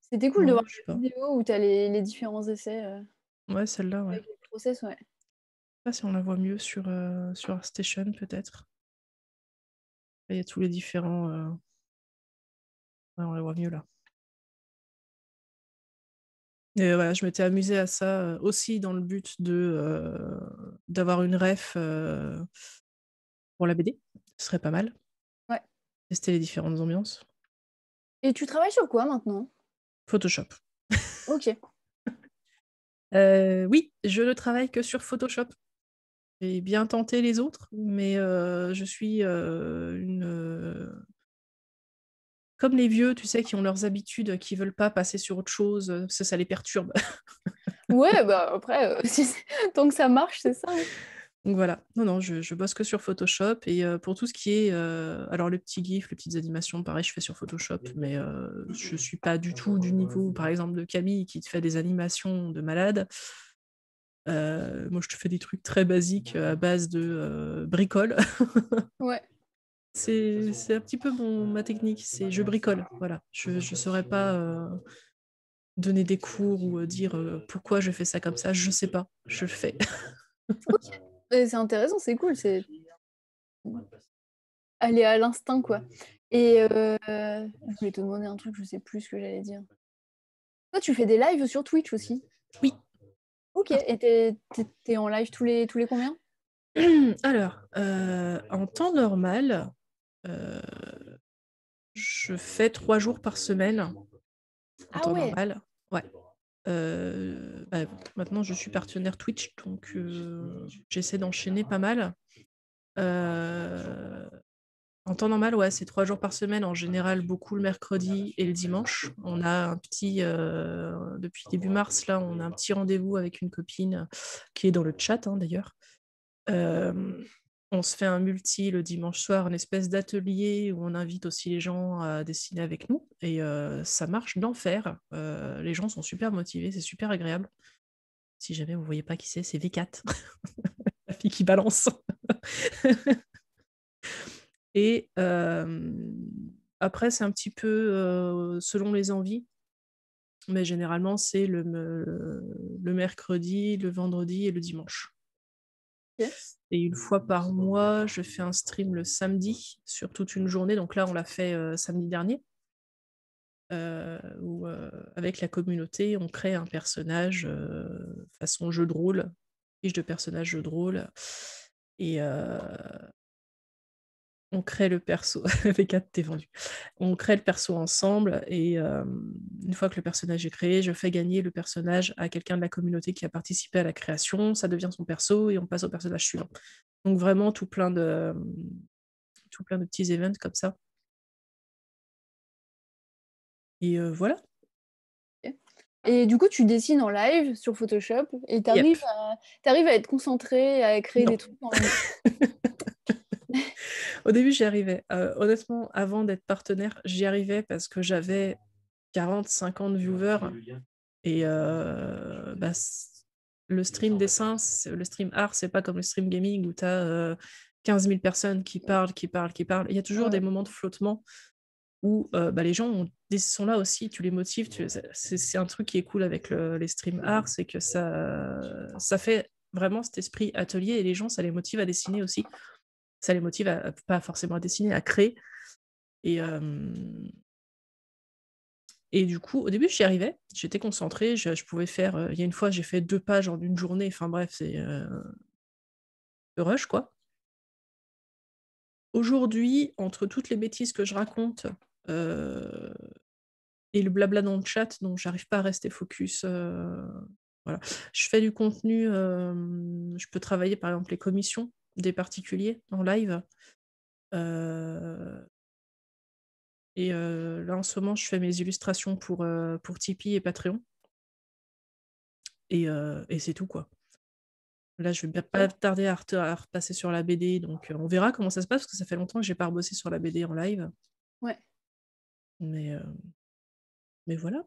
C'était cool de voir les vidéos où tu as les, différents essais. Euh, ouais, celle-là, ouais. Le process, ouais. Je sais pas si on la voit mieux sur, euh, Station, peut-être. Il y a tous les différents. Euh, on la voit mieux là je m'étais amusée à ça aussi dans le but de d'avoir une ref pour la BD. Ce serait pas mal. Tester les différentes ambiances. Et tu travailles sur quoi maintenant Photoshop. Ok. Euh, oui, je ne travaille que sur Photoshop. J'ai bien tenté les autres, mais je suis une comme les vieux, tu sais, qui ont leurs habitudes, euh, qui veulent pas passer sur autre chose, euh, ça, ça les perturbe. ouais, bah après, euh, tant que ça marche, c'est ça. Hein. Donc voilà, non, non, je, je, bosse que sur Photoshop. Et pour tout ce qui est. alors, le petit GIF, les petites animations, pareil, je fais sur Photoshop, mais je suis pas du ah, tout du niveau, par exemple, de Camille qui te fait des animations de malade. moi, je te fais des trucs très basiques à base de bricole. ouais. C'est un petit peu ma technique, c'est je bricole, voilà. Je ne saurais pas euh, donner des cours ou euh, dire euh, pourquoi je fais ça comme ça, je sais pas, je le fais. C'est intéressant, c'est cool, c'est aller à l'instinct, quoi. Et je voulais te demander un truc, je sais plus ce que j'allais dire. Toi, tu fais des lives sur Twitch aussi Oui. Ok, et t'es es, en live tous les, tous les combien alors, en temps normal, euh, je fais trois jours par semaine en ah temps normal. Euh, bah, maintenant, je suis partenaire Twitch, donc euh, j'essaie d'enchaîner pas mal. en temps normal, ouais, c'est trois jours par semaine. En général, beaucoup le mercredi et le dimanche. On a un petit, depuis début mars, là, on a un petit rendez-vous avec une copine qui est dans le chat hein, d'ailleurs. On se fait un multi le dimanche soir, une espèce d'atelier où on invite aussi les gens à dessiner avec nous. Et euh, ça marche d'enfer. Euh, les gens sont super motivés, c'est super agréable. Si jamais vous ne voyez pas qui c'est, c'est V4. La fille qui balance. et euh, après, c'est un petit peu selon les envies. Mais généralement, c'est le mercredi, le vendredi et le dimanche. Et une fois mmh, par mois, je fais un stream le samedi sur toute une journée. Donc là, on l'a fait euh, samedi dernier. Euh, où, euh, avec la communauté, on crée un personnage façon jeu de rôle, fiche de personnage jeu de rôle. Et, on crée le perso. 4 t'es vendu. On crée le perso ensemble et une fois que le personnage est créé, je fais gagner le personnage à quelqu'un de la communauté qui a participé à la création. Ça devient son perso et on passe au personnage suivant. Donc vraiment tout plein de tout plein de petits events comme ça. Et voilà. Et du coup, tu dessines en live sur Photoshop et tu arrives, à, être concentré, à créer des trucs. En live. Au début, j'y arrivais. Euh, honnêtement, avant d'être partenaire, j'y arrivais parce que j'avais 40, 50 viewers. Et euh, bah, le stream dessin, le stream art, c'est pas comme le stream gaming où tu as 15 000 personnes qui parlent, qui parlent, qui parlent. Il y a ah toujours des moments de flottement où euh, bah, les gens sont là aussi, tu les motives. C'est un truc qui est cool avec les stream art, c'est que ça, ça fait vraiment cet esprit atelier et les gens, ça les motive à dessiner aussi ça les motive à, pas forcément à dessiner, à créer. Et, et du coup, au début, j'y arrivais, j'étais concentrée, je, pouvais faire. Il y a une fois, j'ai fait deux pages en une journée, enfin bref, c'est rush quoi. Aujourd'hui, entre toutes les bêtises que je raconte et le blabla dans le chat, donc j'arrive pas à rester focus. Voilà. Je fais du contenu, je peux travailler par exemple les commissions, des particuliers en live. Euh, et euh, là, en ce moment, je fais mes illustrations pour, euh, pour Tipeee et Patreon. Et, c'est tout, quoi. Là, je vais pas tarder à, repasser sur la BD, donc on verra comment ça se passe, parce que ça fait longtemps que j'ai pas rebossé sur la BD en live. Ouais. Mais, mais voilà.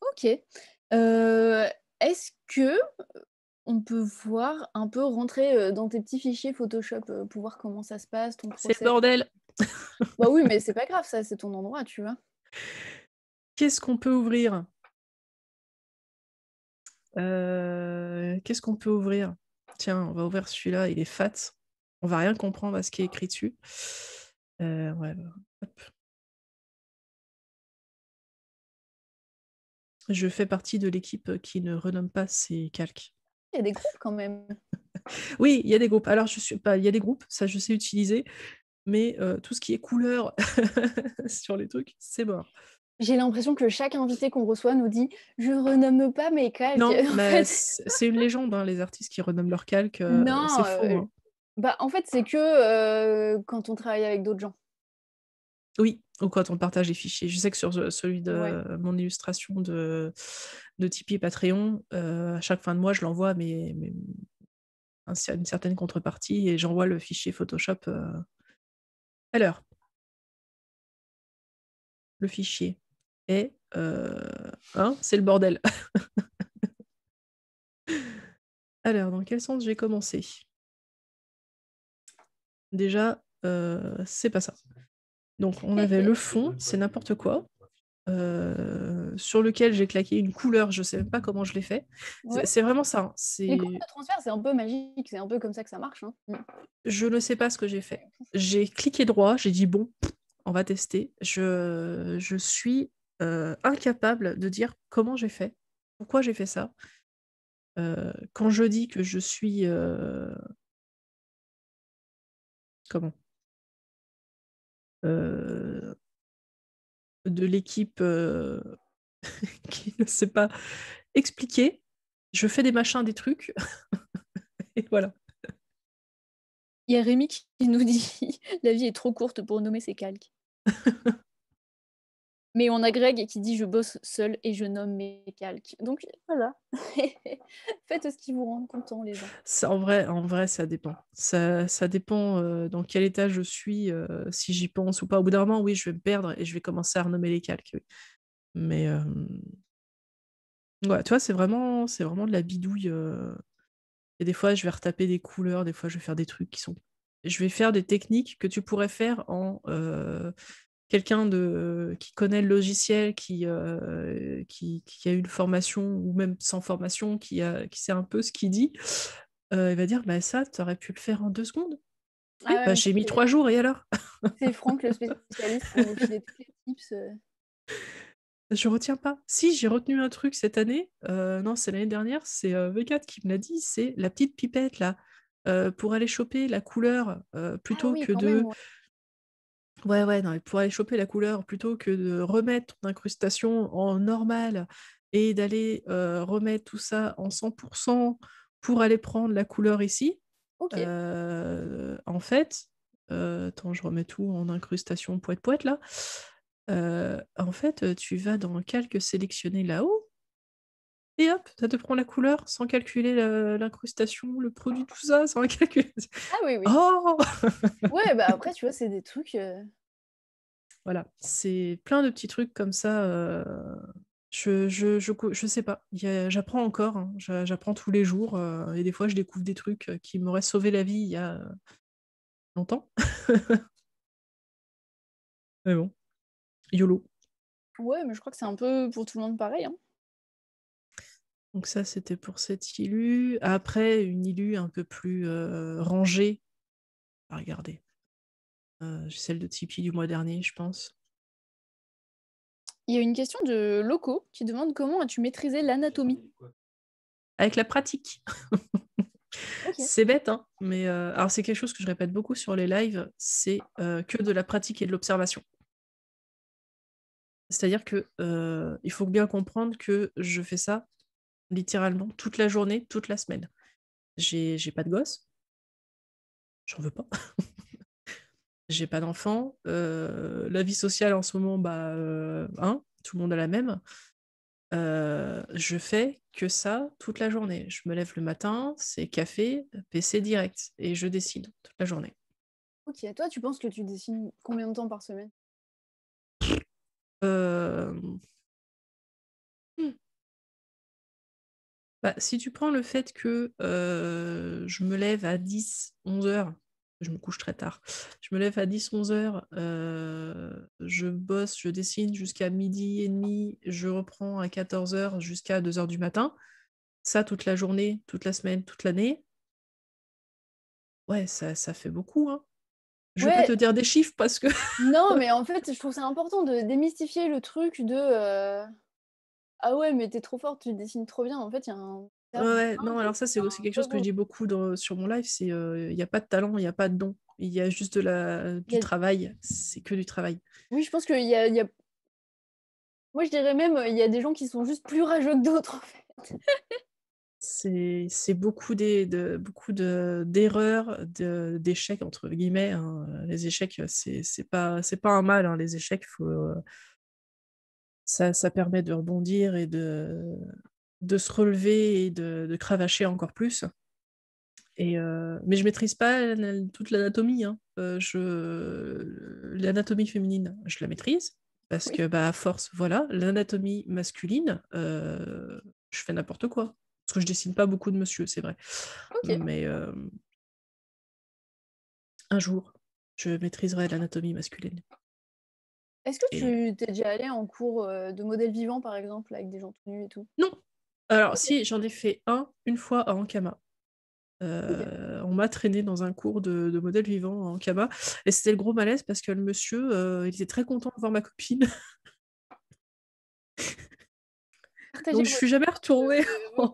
Ok. Est-ce que on peut voir un peu rentrer dans tes petits fichiers Photoshop pour voir comment ça se passe, ton C'est le bordel Bah oui, mais c'est pas grave, ça, c'est ton endroit, tu vois. Qu'est-ce qu'on peut ouvrir euh, Qu'est-ce qu'on peut ouvrir Tiens, on va ouvrir celui-là, il est fat. On va rien comprendre à ce qui est écrit dessus. Euh, Je fais partie de l'équipe qui ne renomme pas ses calques il y a des groupes quand même. oui, il y a des groupes. Alors, je suis pas, il y a des groupes, ça je sais utiliser, mais euh, tout ce qui est couleur sur les trucs, c'est mort. J'ai l'impression que chaque invité qu'on reçoit nous dit Je renomme pas mes calques. Non, c'est une légende, hein, les artistes qui renomment leurs calques. Euh, non, c'est faux. Euh, hein. Bah, en fait, c'est que quand on travaille avec d'autres gens. Oui, ou quand on partage les fichiers. Je sais que sur euh, celui de mon illustration de, Tipeee Patreon, euh, à chaque fin de mois, je l'envoie à une certaine contrepartie et j'envoie le fichier Photoshop Alors, euh, Le fichier. est... Hein, c'est le bordel. Alors, dans quel sens j'ai commencé Déjà, c'est pas ça. Donc on avait le fond, c'est n'importe quoi. Euh, sur lequel j'ai claqué une couleur, je sais même pas comment je l'ai fait. C'est vraiment ça. Hein. C'est... transfert, c'est un peu magique, c'est un peu comme ça que ça marche. Hein. Mm. Je ne sais pas ce que j'ai fait. J'ai cliqué droit, j'ai dit bon, on va tester. Je, suis euh, incapable de dire comment j'ai fait, pourquoi j'ai fait ça. Euh, quand je dis que je suis. Comment euh, de l'équipe euh, qui ne sait pas expliquer. Je fais des machins, des trucs. et voilà. Il y a Rémi qui nous dit la vie est trop courte pour nommer ses calques. Mais on a Greg qui dit je bosse seul et je nomme mes calques. Donc voilà, faites ce qui vous rend content les gens. en vrai, en vrai, ça dépend. Ça, ça dépend euh, dans quel état je suis, euh, si j'y pense ou pas. Au bout d'un moment, oui, je vais me perdre et je vais commencer à renommer les calques. Mais tu euh, vois, c'est vraiment, c'est vraiment de la bidouille. Et des fois, je vais retaper des couleurs, des fois, je vais faire des trucs qui sont. Je vais faire des techniques que tu pourrais faire en quelqu'un de euh, qui connaît le logiciel, qui, euh, qui, a eu une formation ou même sans formation, qui, a, qui sait un peu ce qu'il dit, euh, il va dire bah ça, tu aurais pu le faire en deux secondes. Ah bah, j'ai mis trois jours et alors C'est Franck le spécialiste qui tous les tips. Je retiens pas. Si j'ai retenu un truc cette année, non, c'est l'année dernière, c'est V4 qui me l'a dit, c'est la petite pipette là. pour aller choper la couleur ah plutôt que de Ouais, ouais, non, pour aller choper la couleur, plutôt que de remettre ton incrustation en normal et d'aller remettre tout ça en 100% pour aller prendre la couleur ici, en fait, attends, je remets tout en incrustation poète-poète là. en fait, tu vas dans le Calque sélectionné là-haut, ça te prend la couleur sans calculer l'incrustation, le produit, tout ça, sans calculer. Ah oui, oui. Oh ouais, bah après, tu vois, c'est des trucs. Euh. Voilà, c'est plein de petits trucs comme ça. Euh, je, je, je, je, sais pas, j'apprends encore, hein. j'apprends tous les jours euh, et des fois je découvre des trucs qui m'auraient sauvé la vie il y a longtemps. mais bon, YOLO. Ouais, mais je crois que c'est un peu pour tout le monde pareil. Hein. Donc ça, c'était pour cette ilu. Après, une ilu un peu plus rangée. regardez. celle de Tipeee du mois dernier, je pense. Il y a une question de Loco qui demande comment as-tu maîtrisé l'anatomie Avec la pratique. C'est bête, hein, mais alors c'est quelque chose que je répète beaucoup sur les lives, c'est que de la pratique et de l'observation. C'est-à-dire qu'il faut bien comprendre que je fais ça littéralement, toute la journée, toute la semaine. J'ai pas de gosse, j'en veux pas. j'ai pas d'enfant. Euh, la vie sociale en ce moment, bah, euh, hein, tout le monde a la même. Euh, je fais que ça toute la journée. Je me lève le matin, c'est café, PC direct, et je décide toute la journée. Ok, toi, tu penses que tu dessines combien de temps par semaine Bah, si tu prends le fait que euh, je me lève à 10, 11 heures, je me couche très tard, je me lève à 10, 11 heures, euh, je bosse, je dessine jusqu'à midi et demi, je reprends à 14 heures jusqu'à 2 heures du matin, ça toute la journée, toute la semaine, toute l'année, ouais, ça, fait beaucoup. Hein. Je peux vais te dire des chiffres parce que. non, mais en fait, je trouve c'est important de démystifier le truc de. Euh, ah ouais, mais t'es trop forte, tu dessines trop bien. En fait, il y a Ouais, ah non, alors ça, c'est aussi quelque chose que je dis beaucoup sur mon live c'est il n'y a pas de talent, il n'y a pas de don. Il y a juste de la, du travail. C'est que du travail. Oui, je pense qu'il y a, y Moi, je dirais même, il y a des gens qui sont juste plus rageux que d'autres, en fait. c'est beaucoup des de, beaucoup d'erreurs de, d'échecs entre guillemets hein. les échecs c'est pas c'est pas un mal hein, les échecs faut ça, permet de rebondir et de, de se relever et de, cravacher encore plus. Et euh, mais je maîtrise pas toute l'anatomie. Hein. Euh, l'anatomie féminine, je la maîtrise parce que bah, à force, voilà. L'anatomie masculine, euh, je fais n'importe quoi. Parce que je dessine pas beaucoup de monsieur, c'est vrai. Mais un jour, je maîtriserai l'anatomie masculine. Est-ce que euh tu t'es déjà allé en cours euh, de modèle vivant, par exemple, avec des gens tenus nus et tout Non. Alors, si, j'en ai fait un, une fois à Ankama. Euh, on m'a traîné dans un cours de, modèle vivant à Ankama. Et c'était le gros malaise parce que le monsieur, il était très content de voir ma copine. Donc, je suis jamais retournée.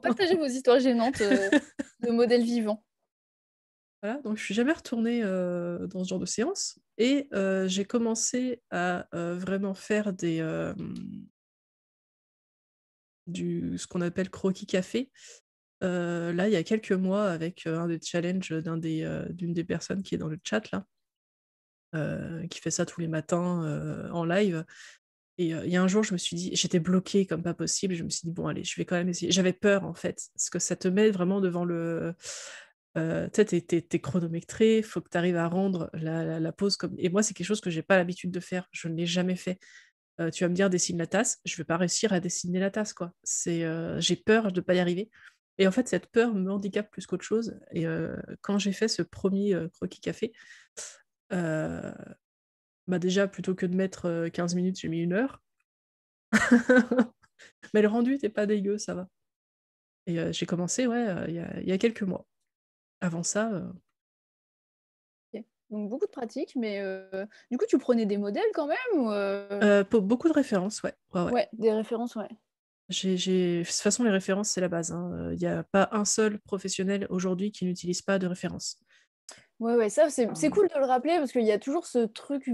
Partagez vos histoires gênantes de modèle vivant. Voilà, donc je suis jamais retournée dans ce genre de séance et j'ai commencé à vraiment faire des du ce qu'on appelle croquis café. là, il y a quelques mois, avec un des challenges d'un des, d'une des personnes qui est dans le chat là, qui fait ça tous les matins en live. Et il y a un jour, je me suis dit, j'étais bloquée comme pas possible. Je me suis dit bon, allez, je vais quand même essayer. J'avais peur en fait, parce que ça te met vraiment devant le euh, tu t'es chronométré, faut que tu arrives à rendre la, pose comme. Et moi, c'est quelque chose que j'ai pas l'habitude de faire, je ne l'ai jamais fait. Euh, tu vas me dire dessine la tasse, je vais pas réussir à dessiner la tasse, quoi. C'est, euh, j'ai peur de pas y arriver. Et en fait, cette peur me handicape plus qu'autre chose. Et quand j'ai fait ce premier croquis café, bah déjà, plutôt que de mettre 15 minutes, j'ai mis une heure. Mais le rendu t'es pas dégueu, ça va. Et j'ai commencé, ouais, il y, a quelques mois avant ça. Euh. Donc beaucoup de pratiques, mais euh, du coup, tu prenais des modèles quand même euh? Beaucoup de références, ouais. des références, ouais. De toute façon, les références, c'est la base. Hein. Il n'y a pas un seul professionnel aujourd'hui qui n'utilise pas de références. Ouais, ouais, ça, c'est ah. cool de le rappeler parce qu'il y a toujours ce truc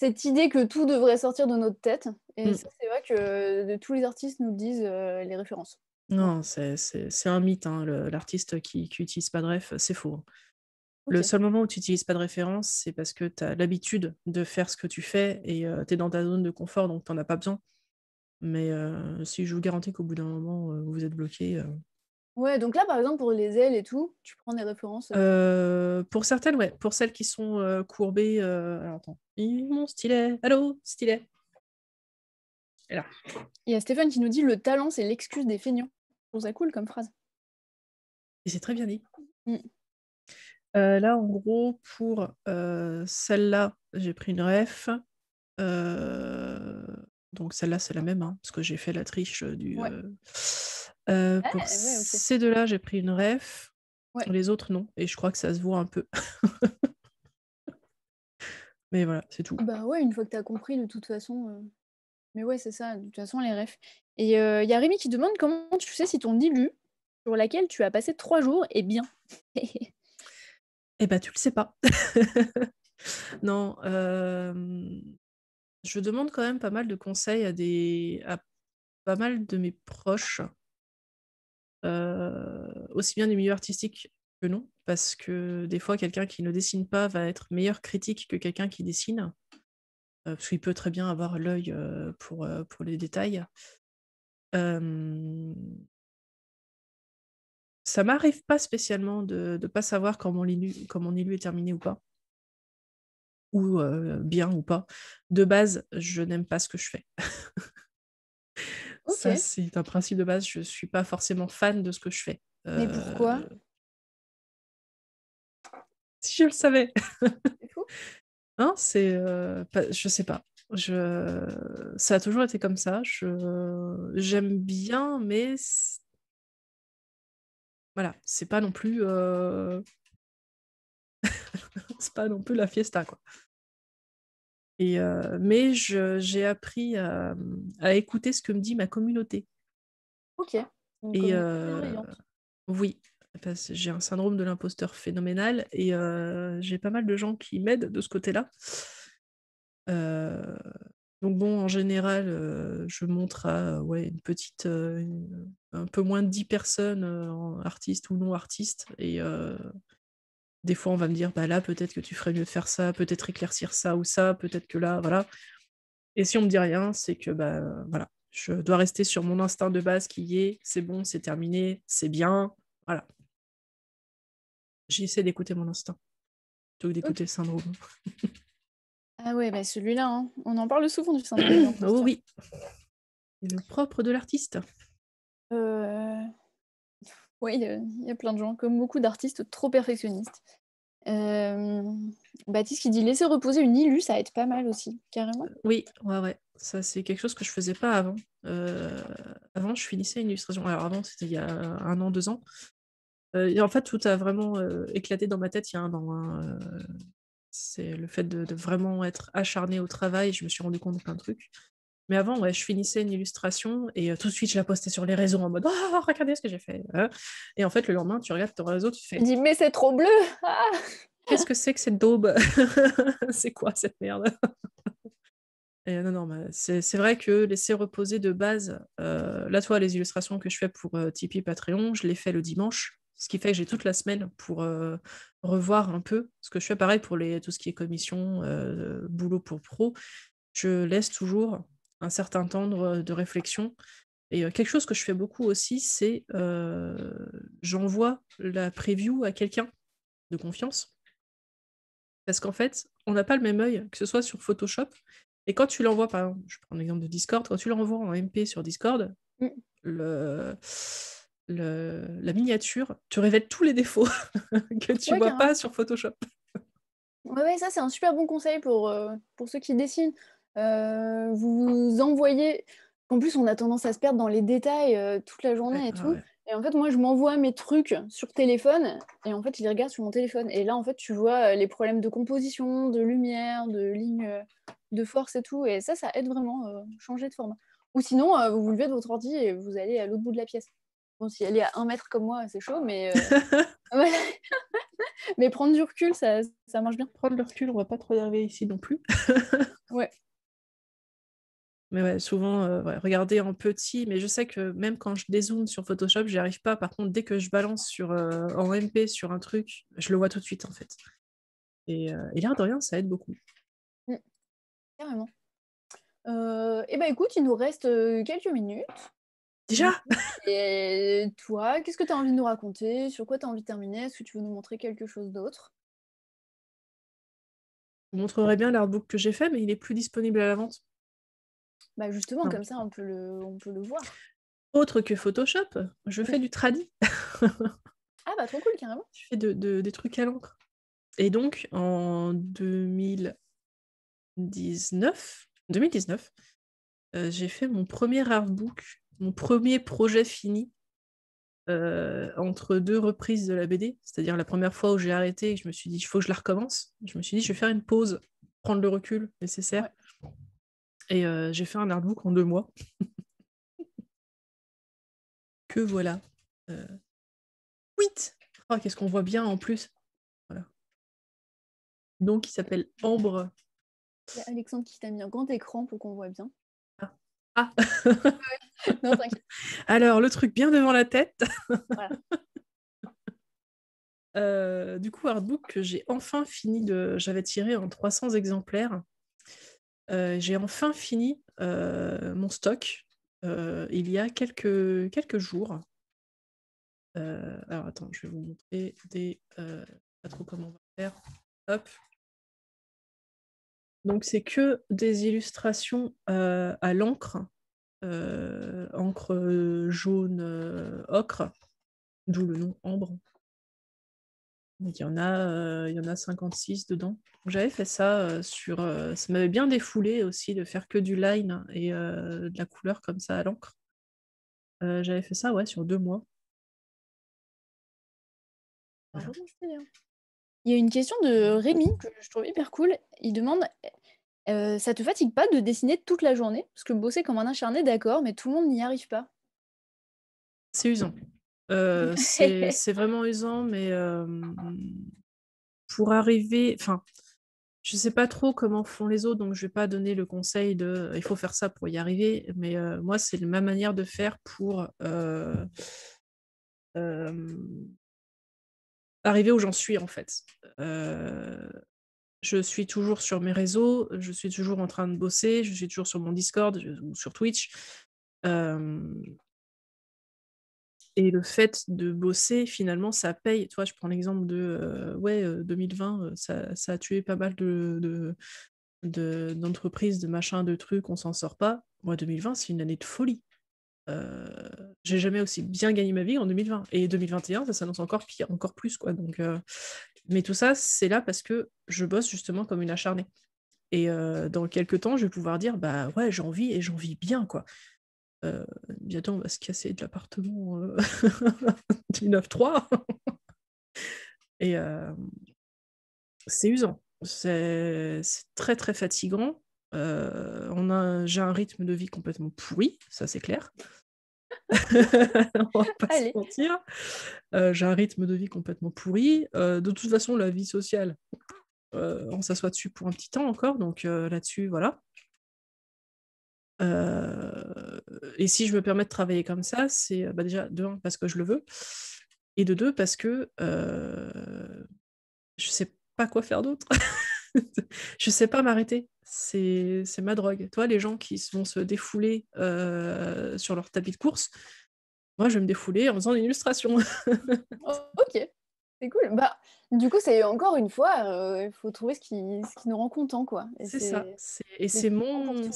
cette idée que tout devrait sortir de notre tête. Et mm. c'est vrai que tous les artistes nous disent les références. Non, c'est un mythe. Hein, l'artiste qui n'utilise pas de ref, c'est faux. Hein. Le seul moment où tu n'utilises pas de référence, c'est parce que tu as l'habitude de faire ce que tu fais et tu es dans ta zone de confort, donc tu n'en as pas besoin. Mais si je vous garantis qu'au bout d'un moment, vous êtes bloqué. Ouais, donc là, par exemple, pour les ailes et tout, tu prends des références euh Pour certaines, ouais. Pour celles qui sont courbées. Alors, attends. Mon stylet. Allô, stylet. Il y a Stéphane qui nous dit le talent, c'est l'excuse des feignants. Je ça cool comme phrase. Et c'est très bien dit. Mm. Euh, là, en gros, pour euh, celle-là, j'ai pris une ref. Euh, donc celle-là, c'est la même, hein, parce que j'ai fait la triche du. pour ah, ces deux-là, j'ai pris une ref. Ouais. Les autres, non. Et je crois que ça se voit un peu. Mais voilà, c'est tout. Bah ouais, une fois que tu as compris, de toute façon. Mais ouais, c'est ça, de toute façon, les refs. Et euh, il y a Rémi qui demande comment tu sais si ton début, sur laquelle tu as passé trois jours est bien. eh ben, tu le sais pas. non, euh, je demande quand même pas mal de conseils à des à pas mal de mes proches, euh, aussi bien du milieu artistique que non, parce que des fois, quelqu'un qui ne dessine pas va être meilleur critique que quelqu'un qui dessine. Euh, parce qu'il peut très bien avoir l'œil euh, euh, pour, les détails. Ça Ça m'arrive pas spécialement de ne pas savoir comment mon, élu, est terminé ou pas, ou bien ou pas. De base, je n'aime pas ce que je fais. Ça, c'est un principe de base. Je ne suis pas forcément fan de ce que je fais. Mais pourquoi Si je le savais. Je hein, c'est, euh, je sais pas. ça a toujours été comme ça. j'aime bien, mais voilà, c'est pas non plus, euh, c'est pas non plus la fiesta quoi. Euh, mais j'ai appris à, écouter ce que me dit ma communauté. Ok. et oui, j'ai un syndrome de l'imposteur phénoménal et euh, j'ai pas mal de gens qui m'aident de ce côté-là. Euh, donc bon, en général, euh, je montre à ouais, une petite, un peu moins de 10 personnes, artistes ou non artistes, et des fois on va me dire, bah là peut-être que tu ferais mieux de faire ça, peut-être éclaircir ça ou ça, peut-être que là, voilà. Et si on me dit rien, c'est que bah voilà, je dois rester sur mon instinct de base qui est, c'est bon, c'est terminé, c'est bien, voilà. J'essaie d'écouter mon instinct plutôt que d'écouter le syndrome. ah ouais, bah, celui-là, hein. on en parle souvent du syndrome. oh oui. le propre de l'artiste. Euh, oui, il y, a plein de gens, comme beaucoup d'artistes trop perfectionnistes. Euh, Baptiste qui dit laisser reposer une illus », ça aide pas mal aussi, carrément. Euh, oui, ouais, ouais. Ça, c'est quelque chose que je faisais pas avant. Avant, je finissais une illustration. Alors, avant, c'était il y a un an, deux ans. Euh, et en fait, tout a vraiment euh, éclaté dans ma tête il y a un hein, euh, c'est le fait de, vraiment être acharné au travail. Je me suis rendu compte de plein de trucs. Mais avant, je finissais une illustration et tout de suite, je la postais sur les réseaux en mode Oh, regardez ce que j'ai fait. Hein». Et en fait, le lendemain, tu regardes ton réseau, tu fais. Dis, mais c'est trop bleu ah!» Qu'est-ce que c'est que cette daube C'est quoi cette merde non, non, c'est vrai que laisser reposer de base, là, toi, les illustrations que je fais pour Tipeee Patreon, je les fais le dimanche. Ce qui fait que j'ai toute la semaine pour euh, revoir un peu ce que je fais. Pareil pour tout ce qui est commission, euh, boulot pour pro. Je laisse toujours un certain temps de, réflexion. Et euh, quelque chose que je fais beaucoup aussi, c'est j'envoie la preview à quelqu'un de confiance. Parce qu'en fait, on n'a pas le même œil, que ce soit sur Photoshop. Et quand tu l'envoies, par exemple, je prends l'exemple de Discord, quand tu l'envoies en MP sur Discord, mm. le la miniature tu révèle tous les défauts que tu vois pas sur Photoshop. oui ça c'est un super bon conseil pour, euh, pour ceux qui dessinent. Euh, vous envoyez. En plus, on a tendance à se perdre dans les détails euh, toute la journée et tout. Et en fait, moi, je m'envoie mes trucs sur téléphone et en fait, je les regarde sur mon téléphone. Et là, en fait, tu vois les problèmes de composition, de lumière, de ligne de force et tout. Et ça, ça aide vraiment à changer de forme. Ou sinon, vous vous levez de votre ordi et vous allez à l'autre bout de la pièce. Bon, si elle est à un mètre comme moi, c'est chaud, mais. Euh, mais prendre du recul, ça, marche bien. Prendre le recul, on va pas trop y ici non plus. ouais. Mais ouais, souvent, regardez euh, regarder en petit. Mais je sais que même quand je dézoome sur Photoshop, n'y arrive pas. Par contre, dès que je balance sur, euh, en MP sur un truc, je le vois tout de suite, en fait. Et, et l'air de rien, ça aide beaucoup. Mmh. Carrément. Eh bien, écoute, il nous reste quelques minutes. Déjà mmh. Et toi, qu'est-ce que tu as envie de nous raconter Sur quoi tu as envie de terminer Est-ce que tu veux nous montrer quelque chose d'autre Je montrerai bien l'artbook que j'ai fait, mais il est plus disponible à la vente. Bah justement, comme ça, on peut, le, on peut le voir. Autre que Photoshop, je fais du tradi. ah bah trop cool, carrément. Je fais de, des trucs à l'encre. Et donc, en 2019, 2019 euh, j'ai fait mon premier artbook mon premier projet fini euh, entre deux reprises de la BD, c'est-à-dire la première fois où j'ai arrêté et je me suis dit, il faut que je la recommence, je me suis dit, je vais faire une pause, prendre le recul nécessaire. Et euh, j'ai fait un artbook en deux mois. que voilà. Euh... Oh, qu'est-ce qu'on voit bien en plus voilà. Donc, il s'appelle Ambre. Alexandre qui t'a mis un grand écran pour qu'on voit bien. Ah. Alors, le truc bien devant la tête. Euh, du coup, Artbook que j'ai enfin fini de. J'avais tiré en 300 exemplaires. Euh, j'ai enfin fini euh, mon stock il y a quelques, quelques jours. alors attends, je vais vous montrer des. pas trop comment va faire. Hop, donc c'est que des illustrations euh, à l'encre, euh, encre euh, jaune ocre, d'où le nom ambre. Il y, en a, il y en a 56 dedans. J'avais fait ça sur. ça m'avait bien défoulé aussi de faire que du line et de la couleur comme ça à l'encre. J'avais fait ça ouais, sur deux mois. Ah, il y a une question de mmh, Rémi que je trouve hyper cool. Il demande ça eh, euh, Ça te fatigue pas de dessiner toute la journée Parce que bosser comme un acharné, d'accord, mais tout le monde n'y arrive pas. C'est usant. Euh, c'est vraiment usant, mais euh, pour arriver. Enfin, je sais pas trop comment font les autres, donc je ne vais pas donner le conseil de il faut faire ça pour y arriver, mais moi, c'est ma manière de faire pour. Arriver où j'en suis en fait. Euh, je suis toujours sur mes réseaux, je suis toujours en train de bosser, je suis toujours sur mon Discord ou sur Twitch. Euh, et le fait de bosser, finalement, ça paye. Tu vois, je prends l'exemple de euh, ouais, 2020, ça, a tué pas mal de, d'entreprises, de, de machins, de trucs, on s'en sort pas. Moi, 2020, c'est une année de folie. Euh, j'ai jamais aussi bien gagné ma vie en 2020. Et 2021, ça s'annonce encore pire, encore plus. Quoi. Donc, euh, Mais tout ça, c'est là parce que je bosse justement comme une acharnée. Et euh, dans quelques temps, je vais pouvoir dire bah ouais, j'en vis et j'en vis bien. quoi. bientôt, on va se casser de l'appartement du 3 et c'est usant. C'est très très fatigant euh, J'ai un rythme de vie complètement pourri, ça c'est clair. on va pas se mentir. Euh, j'ai un rythme de vie complètement pourri. Euh, de toute façon, la vie sociale, euh, on s'assoit dessus pour un petit temps encore, donc là-dessus, voilà. et si je me permets de travailler comme ça, c'est bah, déjà de un parce que je le veux, et de deux parce que je sais pas quoi faire d'autre. je sais pas m'arrêter c'est ma drogue. Toi, les gens qui vont se défouler euh, sur leur tapis de course, moi, je vais me défouler en faisant une illustration. Oh, ok, c'est cool. Bah, du coup, c'est encore une fois, il euh, faut trouver ce qui, ce qui nous rend content, quoi. C'est ça. Et c'est mon,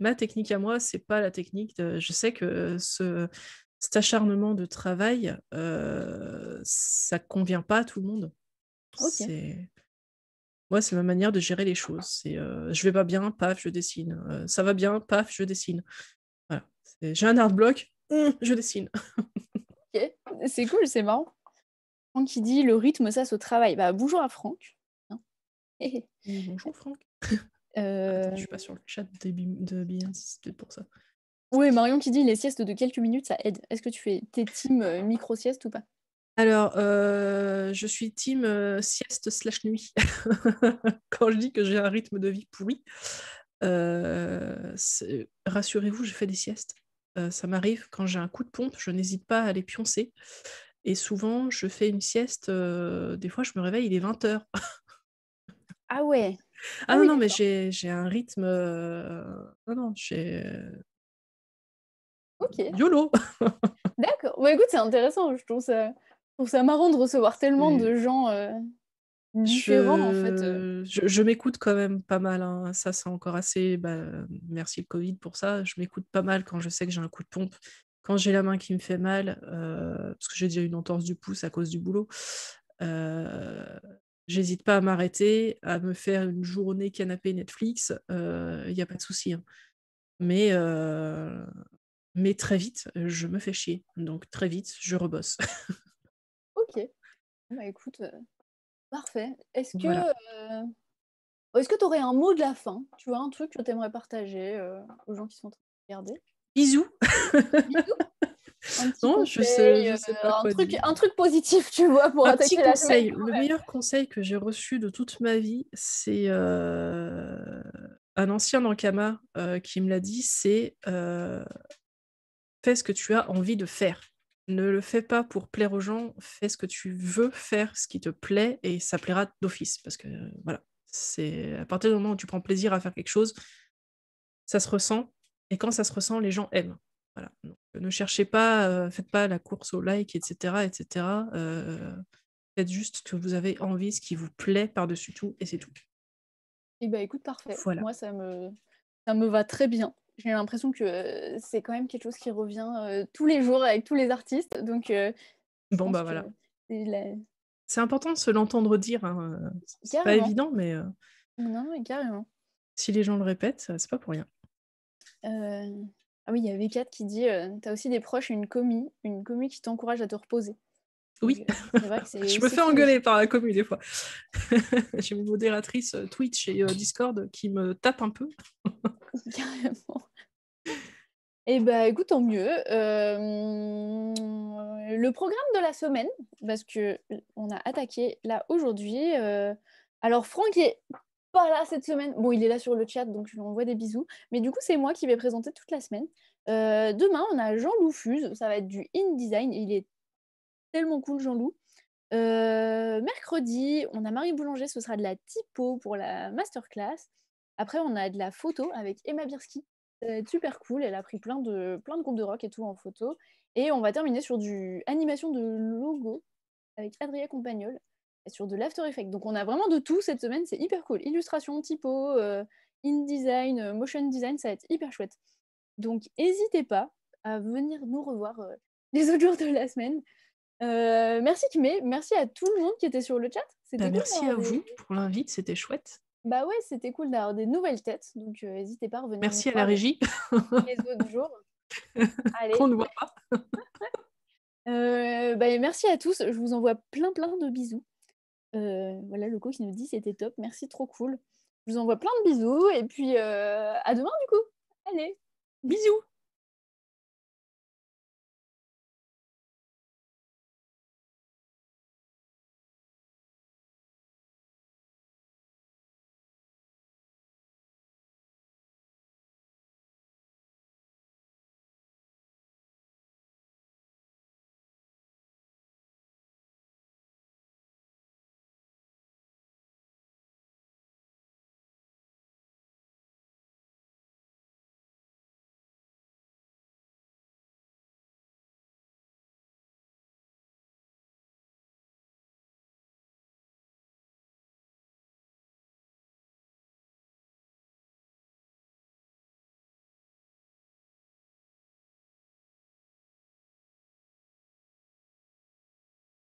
ma technique à moi. C'est pas la technique. Je sais que ce, cet acharnement de travail, ça euh, ça convient pas à tout le monde. C'est... Moi, c'est ma manière de gérer les choses. C'est euh, je vais pas bien, paf, je dessine. Euh, ça va bien, paf, je dessine. J'ai un art block, hum, je dessine. C'est cool, c'est marrant. Franck qui dit le rythme, ça se travaille. Bah, bonjour à Franck. Hein. bonjour Franck. Je euh, ne je suis pas sur le chat de, de si c'est pour ça. Oui, Marion qui dit les siestes de quelques minutes, ça aide. Est-ce que tu fais tes teams micro sieste ou pas alors, euh, je suis team euh, sieste slash nuit. Quand je dis que j'ai un rythme de vie pourri, euh, rassurez-vous, je fais des siestes. ça m'arrive quand j'ai un coup de pompe, je n'hésite pas à les pioncer. Et souvent, je fais une sieste. des fois, je me réveille, il est 20h. ah ouais Ah, ah non, non, mais j'ai un rythme. non, non, j'ai. Ok. YOLO D'accord. Bah, écoute, c'est intéressant, je trouve ça trouve ça marrant de recevoir tellement de gens euh, différents, en fait. Euh. Je, m'écoute quand même pas mal. Hein. Ça, c'est encore assez. Bah, merci le Covid pour ça. Je m'écoute pas mal quand je sais que j'ai un coup de pompe. Quand j'ai la main qui me fait mal, euh, parce que j'ai déjà une entorse du pouce à cause du boulot, j'hésite pas à m'arrêter, à me faire une journée canapé Netflix. Il n'y a pas de souci. Hein. Mais mais très vite, je me fais chier. Donc très vite, je rebosse. Bah, écoute, euh, parfait. Est-ce que euh, est-ce que tu aurais un mot de la fin Tu vois, un truc que tu aimerais partager euh, aux gens qui sont en train de regarder Bisous. Un un, truc, positif, tu vois, pour Un attaquer petit la conseil, le meilleur conseil que j'ai reçu de toute ma vie, c'est un ancien Nankama qui me l'a dit, c'est fais ce que tu as envie de faire ne le fais pas pour plaire aux gens, fais ce que tu veux faire, ce qui te plaît, et ça plaira d'office. Parce que euh, voilà, c'est à partir du moment où tu prends plaisir à faire quelque chose, ça se ressent, et quand ça se ressent, les gens aiment. Voilà. Euh, ne cherchez pas, euh, faites pas la course au like, etc. etc. faites juste ce que vous avez envie, ce qui vous plaît par-dessus tout, et c'est tout. Et eh ben, écoute, parfait. Moi, ça me, ça me va très bien j'ai l'impression que euh, c'est quand même quelque chose qui revient euh, tous les jours avec tous les artistes. Donc, euh, bon, bah voilà. C'est important de se l'entendre dire. Hein, c'est pas évident, mais. non, mais carrément. Si les gens le répètent, c'est pas pour rien. Ah oui, il y avait 4 qui dit T'as aussi des proches une commis, une commis qui t'encourage à te reposer. Oui, euh, je me fais engueuler par la commu des fois. J'ai une modératrice euh, Twitch et euh, Discord qui me tape un peu. Carrément. Eh bien, écoute, tant mieux. Le programme de la semaine, parce que on a attaqué là aujourd'hui. Alors, Franck est pas là cette semaine. Bon, il est là sur le chat, donc je lui envoie des bisous. Mais du coup, c'est moi qui vais présenter toute la semaine. demain, on a Jean Loufuse, ça va être du InDesign. Il est tellement cool, Jean-Loup. Euh, mercredi, on a Marie Boulanger, ce sera de la typo pour la masterclass. Après, on a de la photo avec Emma Birski. Super cool, elle a pris plein de, plein de groupes de rock et tout en photo. Et on va terminer sur du animation de logo avec Adrien Compagnol sur de l'After effect Donc on a vraiment de tout cette semaine, c'est hyper cool. Illustration, typo, euh, InDesign, euh, motion design, ça va être hyper chouette. Donc n'hésitez pas à venir nous revoir les autres jours de la semaine euh, merci Kimé, merci à tout le monde qui était sur le chat. Bah, merci à vous pour l'invite, c'était chouette. Bah ouais, c'était cool d'avoir des nouvelles têtes, donc euh, n'hésitez pas à revenir. Merci à la régie. Les autres jours. Qu'on ne voit pas. Euh, bah, merci à tous, je vous envoie plein plein de bisous. voilà Loco qui nous dit c'était top, merci, trop cool. Je vous envoie plein de bisous et puis à demain du coup. Allez, bisous.